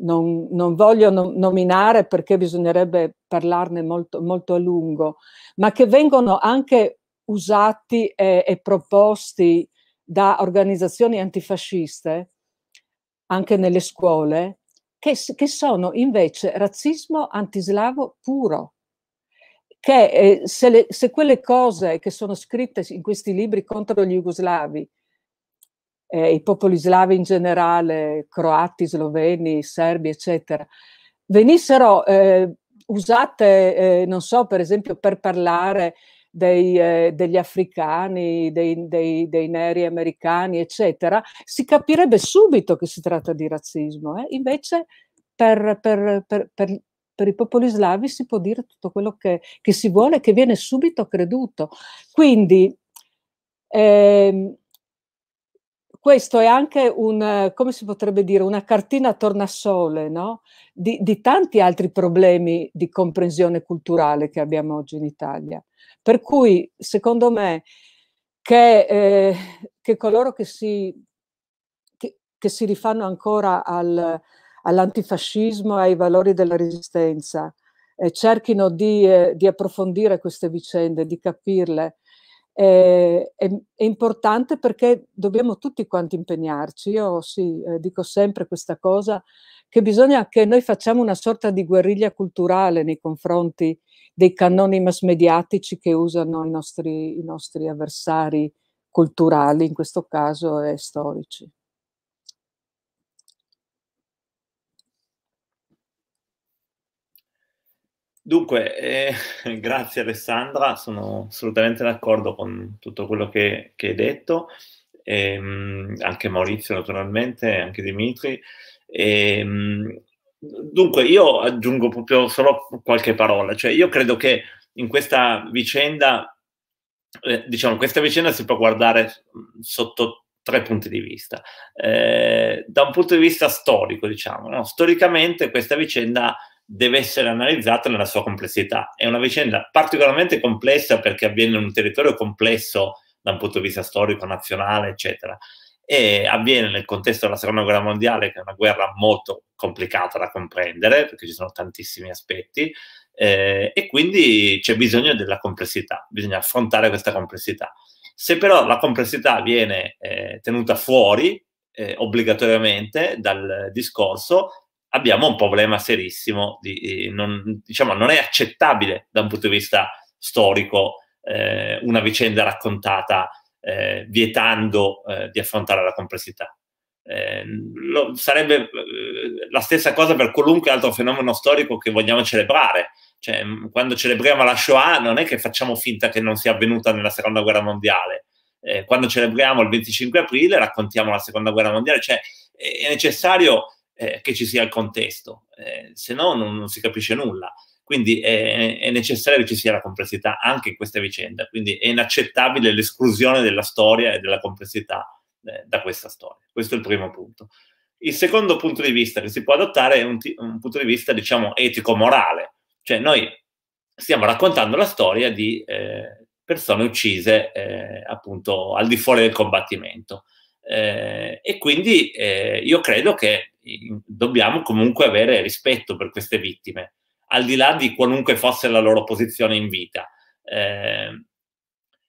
non, non voglio nominare perché bisognerebbe parlarne molto, molto, a lungo, ma che vengono anche usati e, e proposti da organizzazioni antifasciste, anche nelle scuole, che, che sono invece razzismo antislavo puro che eh, se, le, se, quelle cose che sono scritte in questi libri contro gli jugoslavi, eh, i popoli slavi in generale, croati, sloveni, serbi, eccetera, venissero eh, usate, eh, non so, per esempio per parlare dei, eh, degli africani, dei, dei, dei, neri americani, eccetera, si capirebbe subito che si tratta di razzismo. Eh. Invece per, per, per, per per i popoli slavi si può dire tutto quello che, che si vuole, che viene subito creduto. Quindi eh, questo è anche un, come si potrebbe dire, una cartina tornasole no? di, di tanti altri problemi di comprensione culturale che abbiamo oggi in Italia. Per cui, secondo me, che, eh, che coloro che si, che, che si rifanno ancora al, all'antifascismo e ai valori della resistenza. Eh, cerchino di, eh, di, approfondire queste vicende, di capirle. Eh, è, è, importante perché dobbiamo tutti quanti impegnarci. Io sì, eh, dico sempre questa cosa, che bisogna che noi facciamo una sorta di guerriglia culturale nei confronti dei cannoni massmediatici che usano i nostri, i nostri avversari culturali, in questo caso e eh, storici. Dunque, eh, grazie Alessandra, sono assolutamente d'accordo con tutto quello che, che hai detto, e, ehm, anche Maurizio naturalmente, anche Dimitri. E, ehm, dunque, io aggiungo proprio solo qualche parola, cioè io credo che in questa vicenda, eh, diciamo, questa vicenda si può guardare mm, sotto tre punti di vista. Eh, da un punto di vista storico, diciamo, no? storicamente questa vicenda deve essere analizzata nella sua complessità. È una vicenda particolarmente complessa perché avviene in un territorio complesso da un punto di vista storico, nazionale, eccetera. E avviene nel contesto della seconda guerra mondiale, che è una guerra molto complicata da comprendere, perché ci sono tantissimi aspetti, eh, e quindi c'è bisogno della complessità, bisogna affrontare questa complessità. Se però la complessità viene eh, tenuta fuori eh, obbligatoriamente dal discorso, abbiamo un problema serissimo, di, non, diciamo, non è accettabile da un punto di vista storico eh, una vicenda raccontata eh, vietando eh, di affrontare la complessità. Ehm, lo, sarebbe eh, la stessa cosa per qualunque altro fenomeno storico che vogliamo celebrare. Cioè, quando celebriamo la Shoah non è che facciamo finta che non sia avvenuta nella seconda guerra mondiale. Eh, quando celebriamo il 25 aprile raccontiamo la seconda guerra mondiale. Cioè, è necessario eh, che ci sia il contesto, eh, se no non, non, si capisce nulla. Quindi è, è, necessario che ci sia la complessità anche in questa vicenda, quindi è inaccettabile l'esclusione della storia e della complessità eh, da questa storia. Questo è il primo punto. Il secondo punto di vista che si può adottare è un, un punto di vista, diciamo, etico-morale, cioè noi stiamo raccontando la storia di eh, persone uccise eh, appunto al di fuori del combattimento. Eh, e quindi eh, io credo che dobbiamo comunque avere rispetto per queste vittime, al di là di qualunque fosse la loro posizione in vita. Eh,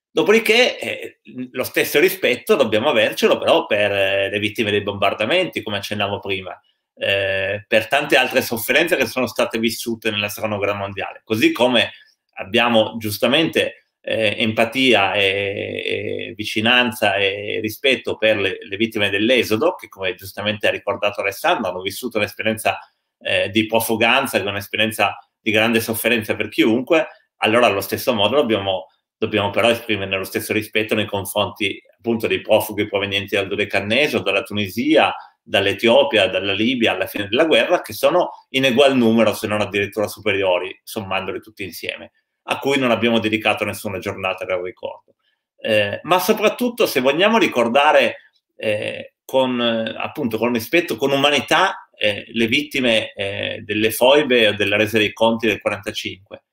dopodiché eh, lo stesso rispetto dobbiamo avercelo però per eh, le vittime dei bombardamenti, come accennavo prima, eh, per tante altre sofferenze che sono state vissute nella Seconda Guerra Mondiale, così come abbiamo giustamente eh, empatia e, e, vicinanza e rispetto per le, le, vittime dell'esodo, che come giustamente ha ricordato Alessandro, hanno vissuto un'esperienza eh, di profuganza, un'esperienza di grande sofferenza per chiunque, allora allo stesso modo dobbiamo, dobbiamo però esprimere lo stesso rispetto nei confronti appunto dei profughi provenienti dal Dodecanneso, dalla Tunisia, dall'Etiopia, dalla Libia alla fine della guerra, che sono in egual numero, se non addirittura superiori, sommandoli tutti insieme a cui non abbiamo dedicato nessuna giornata del ricordo. Eh, ma soprattutto se vogliamo ricordare eh, con, appunto, con rispetto, con umanità, eh, le vittime eh, delle foibe o della resa dei conti del 1945,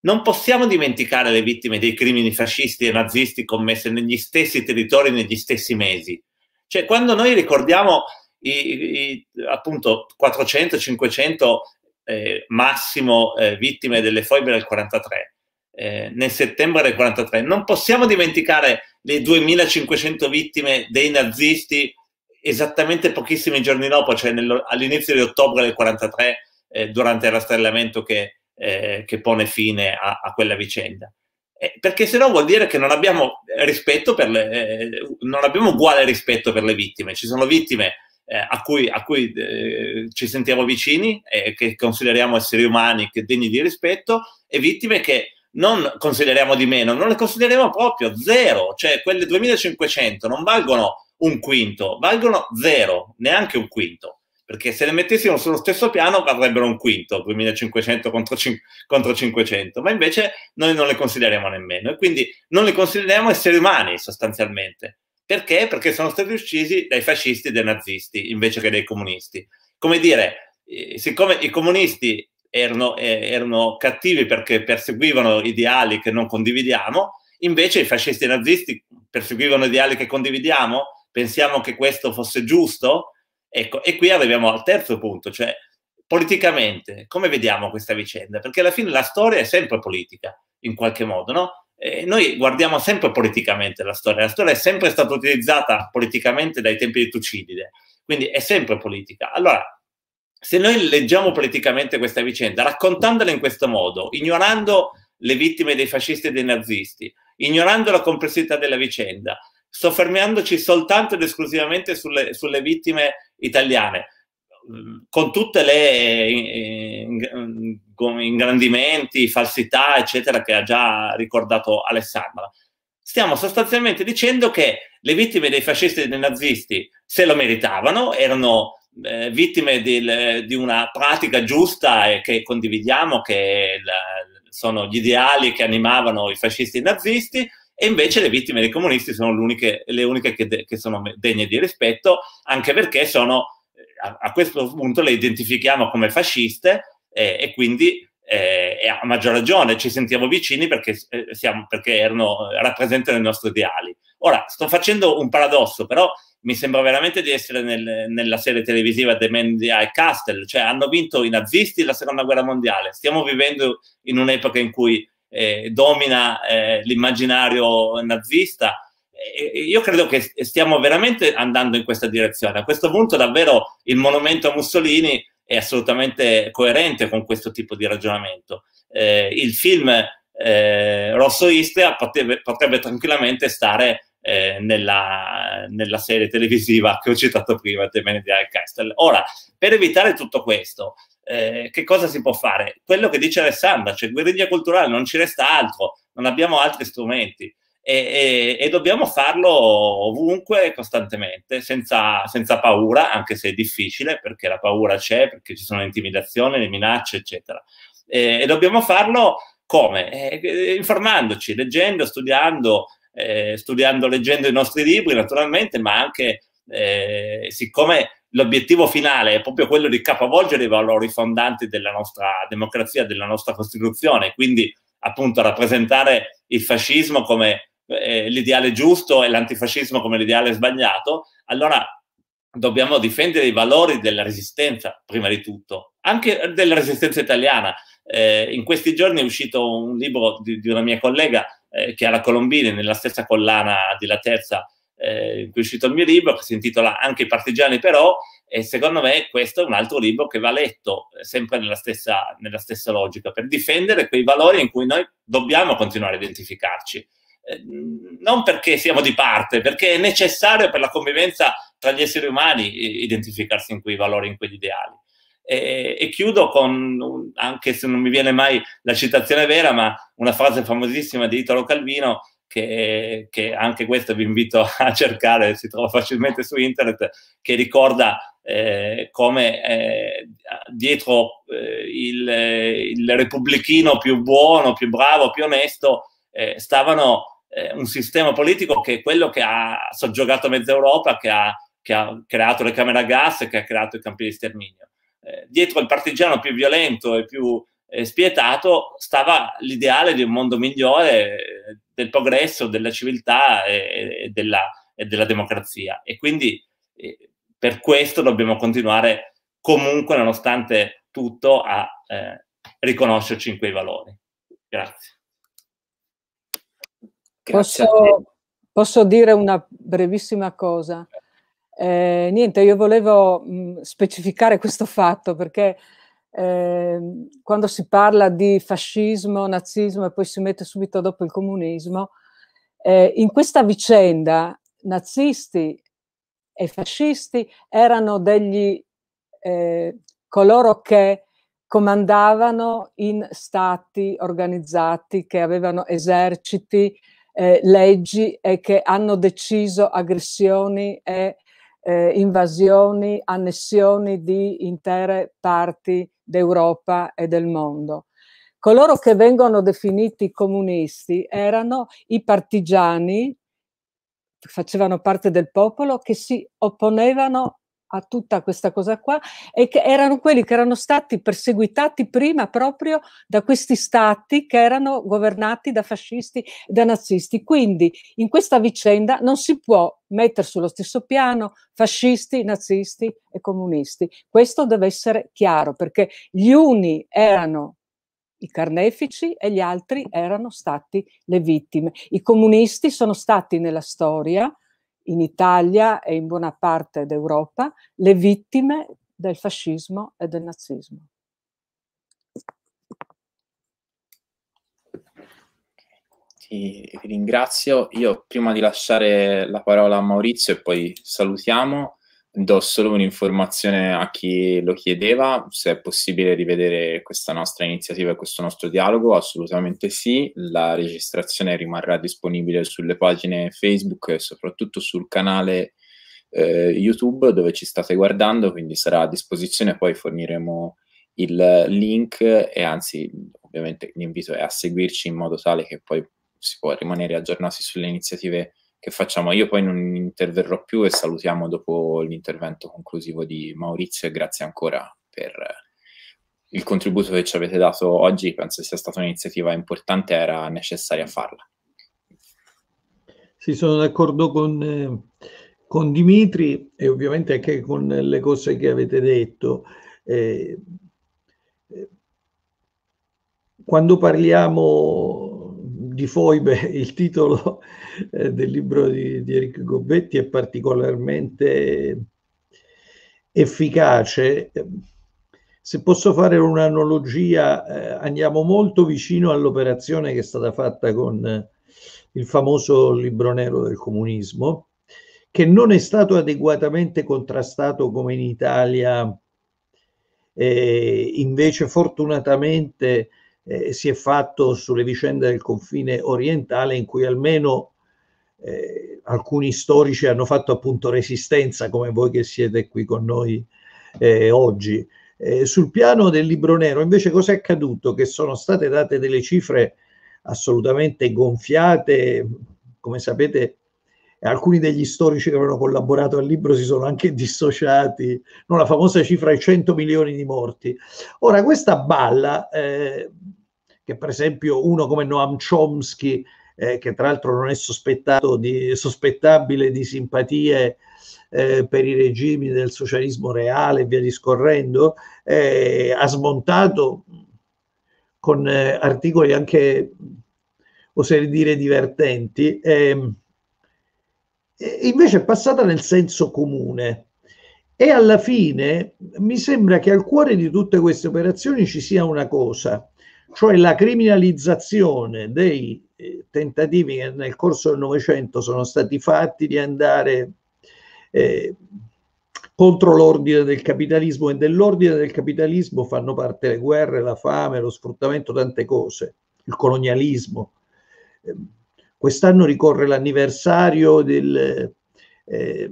Non possiamo dimenticare le vittime dei crimini fascisti e nazisti commessi negli stessi territori, negli stessi mesi. Cioè, quando noi ricordiamo i, i, appunto 400-500 eh, massimo eh, vittime delle foibe del 1943, eh, nel settembre del 43. Non possiamo dimenticare le 2500 vittime dei nazisti esattamente pochissimi giorni dopo, cioè all'inizio di ottobre del 43, eh, durante il rastrellamento che, eh, che pone fine a, a quella vicenda. Eh, perché se no vuol dire che non abbiamo, rispetto per le, eh, non abbiamo uguale rispetto per le vittime. Ci sono vittime eh, a cui, a cui eh, ci sentiamo vicini e che consideriamo esseri umani, che degni di rispetto, e vittime che non consideriamo di meno, non le consideriamo proprio zero, cioè quelle 2500 non valgono un quinto, valgono zero, neanche un quinto, perché se le mettessimo sullo stesso piano varrebbero un quinto, 2500 contro, cin- contro 500, ma invece noi non le consideriamo nemmeno e quindi non le consideriamo esseri umani sostanzialmente. Perché? Perché sono stati uccisi dai fascisti e dai nazisti invece che dai comunisti. Come dire, eh, siccome i comunisti erano, eh, erano cattivi perché perseguivano ideali che non condividiamo, invece i fascisti e i nazisti perseguivano ideali che condividiamo, pensiamo che questo fosse giusto, ecco, e qui arriviamo al terzo punto, cioè politicamente come vediamo questa vicenda? Perché alla fine la storia è sempre politica, in qualche modo, no? E noi guardiamo sempre politicamente la storia, la storia è sempre stata utilizzata politicamente dai tempi di Tucidide, quindi è sempre politica. Allora, se noi leggiamo politicamente questa vicenda, raccontandola in questo modo, ignorando le vittime dei fascisti e dei nazisti, ignorando la complessità della vicenda, soffermiandoci soltanto ed esclusivamente sulle, sulle vittime italiane, con tutte le eh, ingrandimenti, falsità, eccetera, che ha già ricordato Alessandra. Stiamo sostanzialmente dicendo che le vittime dei fascisti e dei nazisti se lo meritavano, erano eh, vittime di, di, una pratica giusta e che condividiamo, che la, sono gli ideali che animavano i fascisti e i nazisti, e invece le vittime dei comunisti sono le uniche che, de, che sono degne di rispetto, anche perché sono, eh, a, a, questo punto le identifichiamo come fasciste eh, e quindi eh, a maggior ragione ci sentiamo vicini perché, eh, siamo, perché erano, rappresentano i nostri ideali. Ora, sto facendo un paradosso, però mi sembra veramente di essere nel, nella serie televisiva The Man e Castle, cioè hanno vinto i nazisti la seconda guerra mondiale, stiamo vivendo in un'epoca in cui eh, domina eh, l'immaginario nazista, io credo che stiamo veramente andando in questa direzione. A questo punto davvero il monumento a Mussolini è assolutamente coerente con questo tipo di ragionamento. Eh, il film eh, Rosso Istria potrebbe, potrebbe, tranquillamente stare eh, nella, nella, serie televisiva che ho citato prima, The Man in the Castle. Ora, per evitare tutto questo, eh, che cosa si può fare? Quello che dice Alessandra, cioè guerriglia culturale, non ci resta altro, non abbiamo altri strumenti. E, e, e, dobbiamo farlo ovunque, costantemente, senza, senza, paura, anche se è difficile, perché la paura c'è, perché ci sono le intimidazioni, le minacce, eccetera. E, eh, e dobbiamo farlo come? Eh, informandoci, leggendo, studiando, eh, studiando, leggendo i nostri libri naturalmente, ma anche eh, siccome l'obiettivo finale è proprio quello di capovolgere i valori fondanti della nostra democrazia, della nostra Costituzione, quindi appunto rappresentare il fascismo come eh, l'ideale giusto e l'antifascismo come l'ideale sbagliato, allora dobbiamo difendere i valori della resistenza, prima di tutto, anche della resistenza italiana. Eh, in questi giorni è uscito un libro di, di una mia collega eh, che alla Colombini, nella stessa collana della terza eh, in cui è uscito il mio libro, che si intitola Anche i partigiani però, e secondo me questo è un altro libro che va letto eh, sempre nella stessa, nella stessa logica, per difendere quei valori in cui noi dobbiamo continuare a identificarci. Eh, non perché siamo di parte, perché è necessario per la convivenza tra gli esseri umani identificarsi in quei valori, in quegli ideali. E, e chiudo con, anche se non mi viene mai la citazione vera, ma una frase famosissima di Italo Calvino, che, che, anche questo vi invito a cercare, si trova facilmente su internet, che ricorda eh, come eh, dietro eh, il, il, repubblichino più buono, più bravo, più onesto, eh, stavano eh, un sistema politico che è quello che ha soggiogato mezza Europa, che ha, che ha creato le camere a gas, che ha creato i campi di sterminio. Eh, dietro il partigiano più violento e più eh, spietato stava l'ideale di un mondo migliore, eh, del progresso, della civiltà e, e, della, e della, democrazia. E quindi eh, per questo dobbiamo continuare comunque, nonostante tutto, a riconoscerci in quei valori. Grazie. Grazie posso, posso dire una brevissima cosa? Eh, niente, io volevo mh, mm, specificare questo fatto perché eh, quando si parla di fascismo, nazismo e poi si mette subito dopo il comunismo, eh, in questa vicenda nazisti e fascisti erano degli eh, coloro che comandavano in stati organizzati che avevano eserciti, eh, leggi e che hanno deciso aggressioni e eh, invasioni, annessioni di intere parti d'Europa e del mondo. Coloro che vengono definiti comunisti erano i partigiani, facevano parte del popolo, che si opponevano a tutta questa cosa qua e che erano quelli che erano stati perseguitati prima proprio da questi stati che erano governati da fascisti e da nazisti. Quindi in questa vicenda non si può mettere sullo stesso piano fascisti, nazisti e comunisti. Questo deve essere chiaro perché gli uni erano i carnefici e gli altri erano stati le vittime. I comunisti sono stati nella storia in Italia e in buona parte d'Europa le vittime del fascismo e del nazismo. Ti ringrazio. Io prima di lasciare la parola a Maurizio e poi salutiamo, do solo un'informazione a chi lo chiedeva, se è possibile rivedere questa nostra iniziativa e questo nostro dialogo, assolutamente sì, la registrazione rimarrà disponibile sulle pagine Facebook e soprattutto sul canale eh, YouTube dove ci state guardando, quindi sarà a disposizione, poi forniremo il link e anzi ovviamente l'invito è a seguirci in modo tale che poi si può rimanere aggiornati sulle iniziative che facciamo. Io poi non interverrò più e salutiamo dopo l'intervento conclusivo di Maurizio e grazie ancora per eh, il contributo che ci avete dato oggi. Penso sia stata un'iniziativa importante, era necessaria farla. Sì, sono d'accordo con, eh, con Dimitri e ovviamente anche con le cose che avete detto. Eh, eh quando parliamo di foibe, il titolo eh, del libro di, di Eric Gobetti è particolarmente efficace. Se posso fare un'analogia, eh, andiamo molto vicino all'operazione che è stata fatta con eh, il famoso libro nero del comunismo, che non è stato adeguatamente contrastato come in Italia, eh, invece fortunatamente eh, si è fatto sulle vicende del confine orientale in cui almeno eh, alcuni storici hanno fatto appunto resistenza come voi che siete qui con noi eh, oggi. Eh, sul piano del libro nero invece cosa è accaduto? Che sono state date delle cifre assolutamente gonfiate, come sapete alcuni degli storici che avevano collaborato al libro si sono anche dissociati, no, la famosa cifra di 100 milioni di morti. Ora questa balla, eh, che per esempio uno come Noam Chomsky eh, che tra l'altro non è sospettato di, sospettabile di simpatie eh, per i regimi del socialismo reale e via discorrendo, eh, ha smontato con eh, articoli anche, oserei dire, divertenti, ehm, invece è passata nel senso comune. E alla fine mi sembra che al cuore di tutte queste operazioni ci sia una cosa, cioè la criminalizzazione dei eh, tentativi che nel corso del Novecento sono stati fatti di andare eh, contro l'ordine del capitalismo e dell'ordine del capitalismo fanno parte le guerre, la fame, lo sfruttamento, tante cose, il colonialismo. Eh, quest'anno ricorre l'anniversario del eh,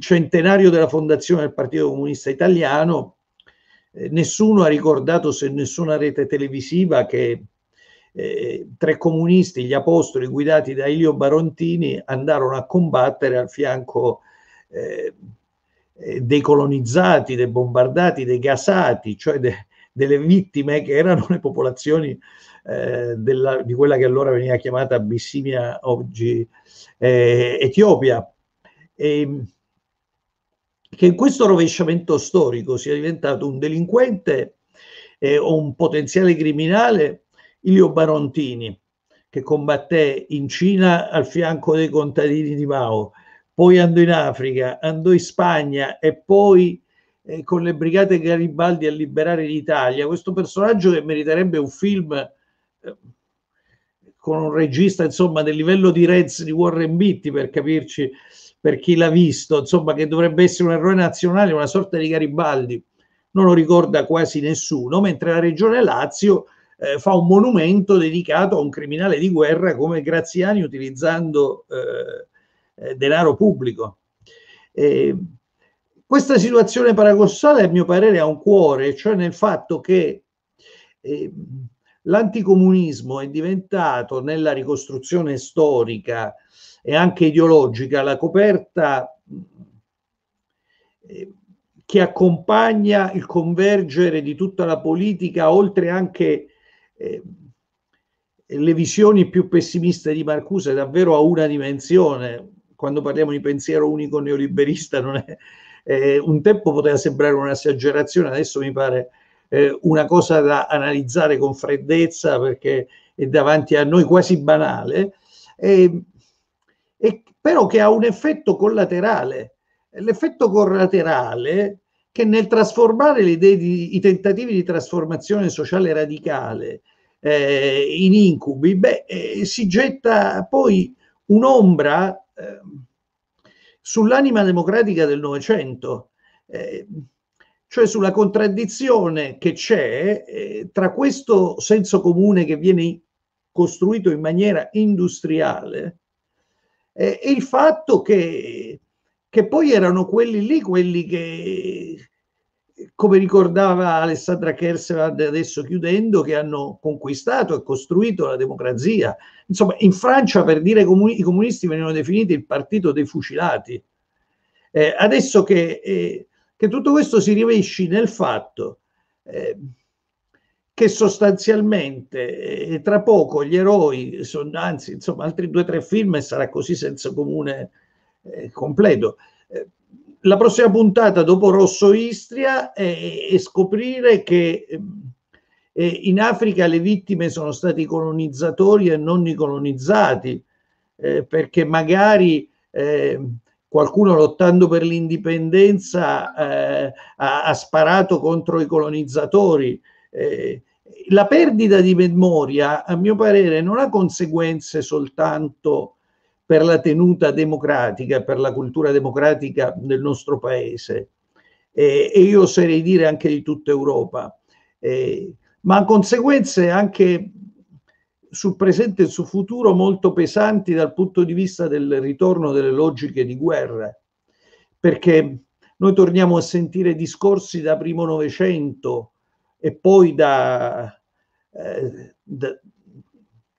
centenario della fondazione del Partito Comunista Italiano eh, nessuno ha ricordato, se nessuna rete televisiva, che eh, tre comunisti, gli apostoli guidati da Elio Barontini, andarono a combattere al fianco eh, eh, dei colonizzati, dei bombardati, dei gasati, cioè de, delle vittime che erano le popolazioni eh, della, di quella che allora veniva chiamata Abissinia, oggi eh, Etiopia. E, ehm, che in questo rovesciamento storico sia diventato un delinquente eh, o un potenziale criminale Ilio Barontini, che combatté in Cina al fianco dei contadini di Mao, poi andò in Africa, andò in Spagna e poi eh, con le brigate Garibaldi a liberare l'Italia. Questo personaggio che meriterebbe un film eh, con un regista insomma del livello di Reds di Warren Beatty per capirci per chi l'ha visto, insomma, che dovrebbe essere un errore nazionale, una sorta di Garibaldi, non lo ricorda quasi nessuno, mentre la regione Lazio eh, fa un monumento dedicato a un criminale di guerra come Graziani utilizzando eh, eh denaro pubblico. Eh, questa situazione paradossale, a mio parere, ha un cuore, cioè nel fatto che ehm, l'anticomunismo è diventato nella ricostruzione storica e anche ideologica, la coperta eh, che accompagna il convergere di tutta la politica, oltre anche eh, le visioni più pessimiste di Marcuse, davvero a una dimensione. Quando parliamo di pensiero unico neoliberista, non è, eh, un tempo poteva sembrare un'esagerazione, adesso mi pare eh, una cosa da analizzare con freddezza perché è davanti a noi quasi banale. E, e, però che ha un effetto collaterale. L'effetto collaterale che nel trasformare di, i tentativi di trasformazione sociale radicale eh, in incubi, beh, eh, si getta poi un'ombra eh, sull'anima democratica del Novecento, eh, cioè sulla contraddizione che c'è eh, tra questo senso comune che viene costruito in maniera industriale e il fatto che, che poi erano quelli lì, quelli che, come ricordava Alessandra Kerseland adesso chiudendo, che hanno conquistato e costruito la democrazia. Insomma, in Francia, per dire comuni- i comunisti venivano definiti il partito dei fucilati. Eh, adesso che, eh, che, tutto questo si rivesci nel fatto eh, che sostanzialmente eh, tra poco gli eroi, sono, anzi insomma altri due o tre film e sarà così senza comune eh, completo. Eh, la prossima puntata dopo Rosso Istria è, è scoprire che ehm, eh, in Africa le vittime sono stati i colonizzatori e non i colonizzati, eh, perché magari ehm, qualcuno lottando per l'indipendenza eh, ha, ha, sparato contro i colonizzatori. Eh, la perdita di memoria, a mio parere, non ha conseguenze soltanto per la tenuta democratica, per la cultura democratica del nostro paese eh, e io oserei dire anche di tutta Europa, eh, ma ha conseguenze anche sul presente e sul futuro molto pesanti dal punto di vista del ritorno delle logiche di guerra, perché noi torniamo a sentire discorsi da primo Novecento e poi da, eh,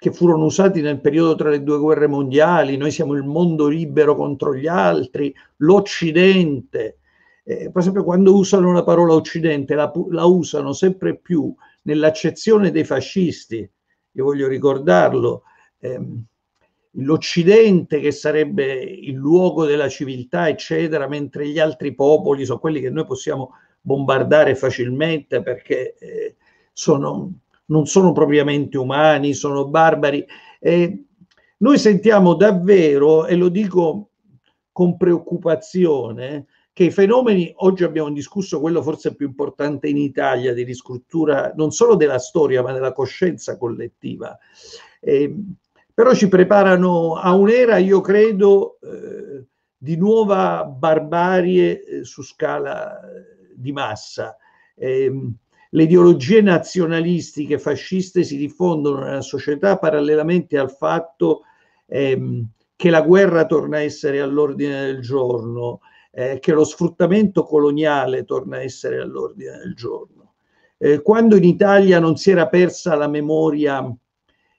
che furono usati nel periodo tra le due guerre mondiali, noi siamo il mondo libero contro gli altri, l'Occidente. Eh, per esempio quando usano la parola Occidente la, la usano sempre più nell'accezione dei fascisti, io voglio ricordarlo, ehm, l'Occidente che sarebbe il luogo della civiltà, eccetera, mentre gli altri popoli sono quelli che noi possiamo bombardare facilmente perché eh, sono non sono propriamente umani, sono barbari. Eh, noi sentiamo davvero, e lo dico con preoccupazione, che i fenomeni, oggi abbiamo discusso quello forse più importante in Italia di riscrittura non solo della storia ma della coscienza collettiva, eh, però ci preparano a un'era, io credo, eh, di nuova barbarie eh, su scala eh, di massa. Eh, le ideologie nazionalistiche fasciste si diffondono nella società parallelamente al fatto ehm, che la guerra torna a essere all'ordine del giorno, eh, che lo sfruttamento coloniale torna a essere all'ordine del giorno. Eh, quando in Italia non si era persa la memoria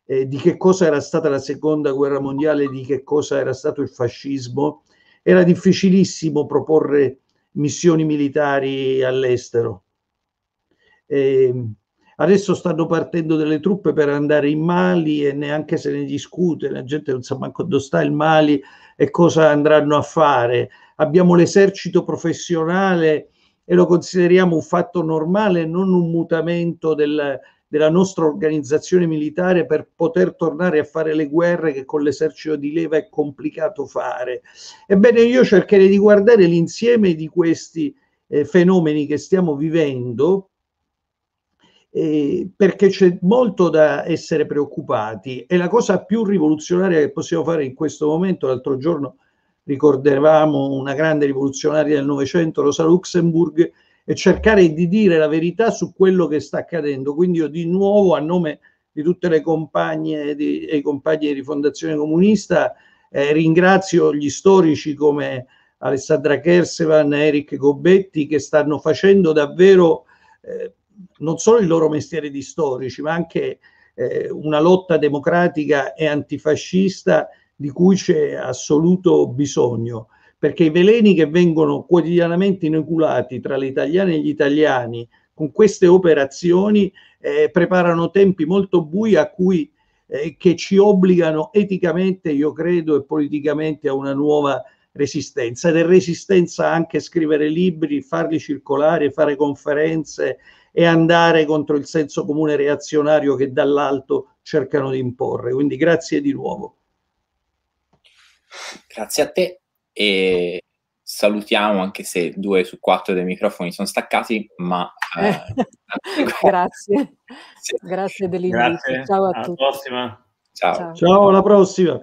eh, di che cosa era stata la seconda guerra mondiale, di che cosa era stato il fascismo, era difficilissimo proporre missioni militari all'estero. Eh, adesso stanno partendo delle truppe per andare in Mali e neanche se ne discute, la gente non sa manco dove sta il Mali e cosa andranno a fare. Abbiamo l'esercito professionale e lo consideriamo un fatto normale, non un mutamento del, della nostra organizzazione militare per poter tornare a fare le guerre che con l'esercito di leva è complicato fare. Ebbene, io cercherei di guardare l'insieme di questi eh, fenomeni che stiamo vivendo eh, perché c'è molto da essere preoccupati e la cosa più rivoluzionaria che possiamo fare in questo momento, l'altro giorno ricordavamo una grande rivoluzionaria del Novecento, Rosa Luxemburg, è cercare di dire la verità su quello che sta accadendo. Quindi io di nuovo a nome di tutte le compagne e i compagni di Rifondazione Comunista eh, ringrazio gli storici come Alessandra Kersevan, Eric Gobetti che stanno facendo davvero eh, non solo il loro mestiere di storici, ma anche eh, una lotta democratica e antifascista di cui c'è assoluto bisogno, perché i veleni che vengono quotidianamente inoculati tra le italiane e gli italiani con queste operazioni eh, preparano tempi molto bui a cui eh, che ci obbligano eticamente, io credo, e politicamente a una nuova resistenza ed è resistenza anche scrivere libri, farli circolare, fare conferenze, e andare contro il senso comune reazionario che dall'alto cercano di imporre. Quindi grazie di nuovo. Grazie a te e salutiamo anche se due su quattro dei microfoni sono staccati, ma... Eh, eh grazie, sì. grazie dell'invito. Ciao a alla tutti. Prossima. Ciao. Ciao, alla prossima.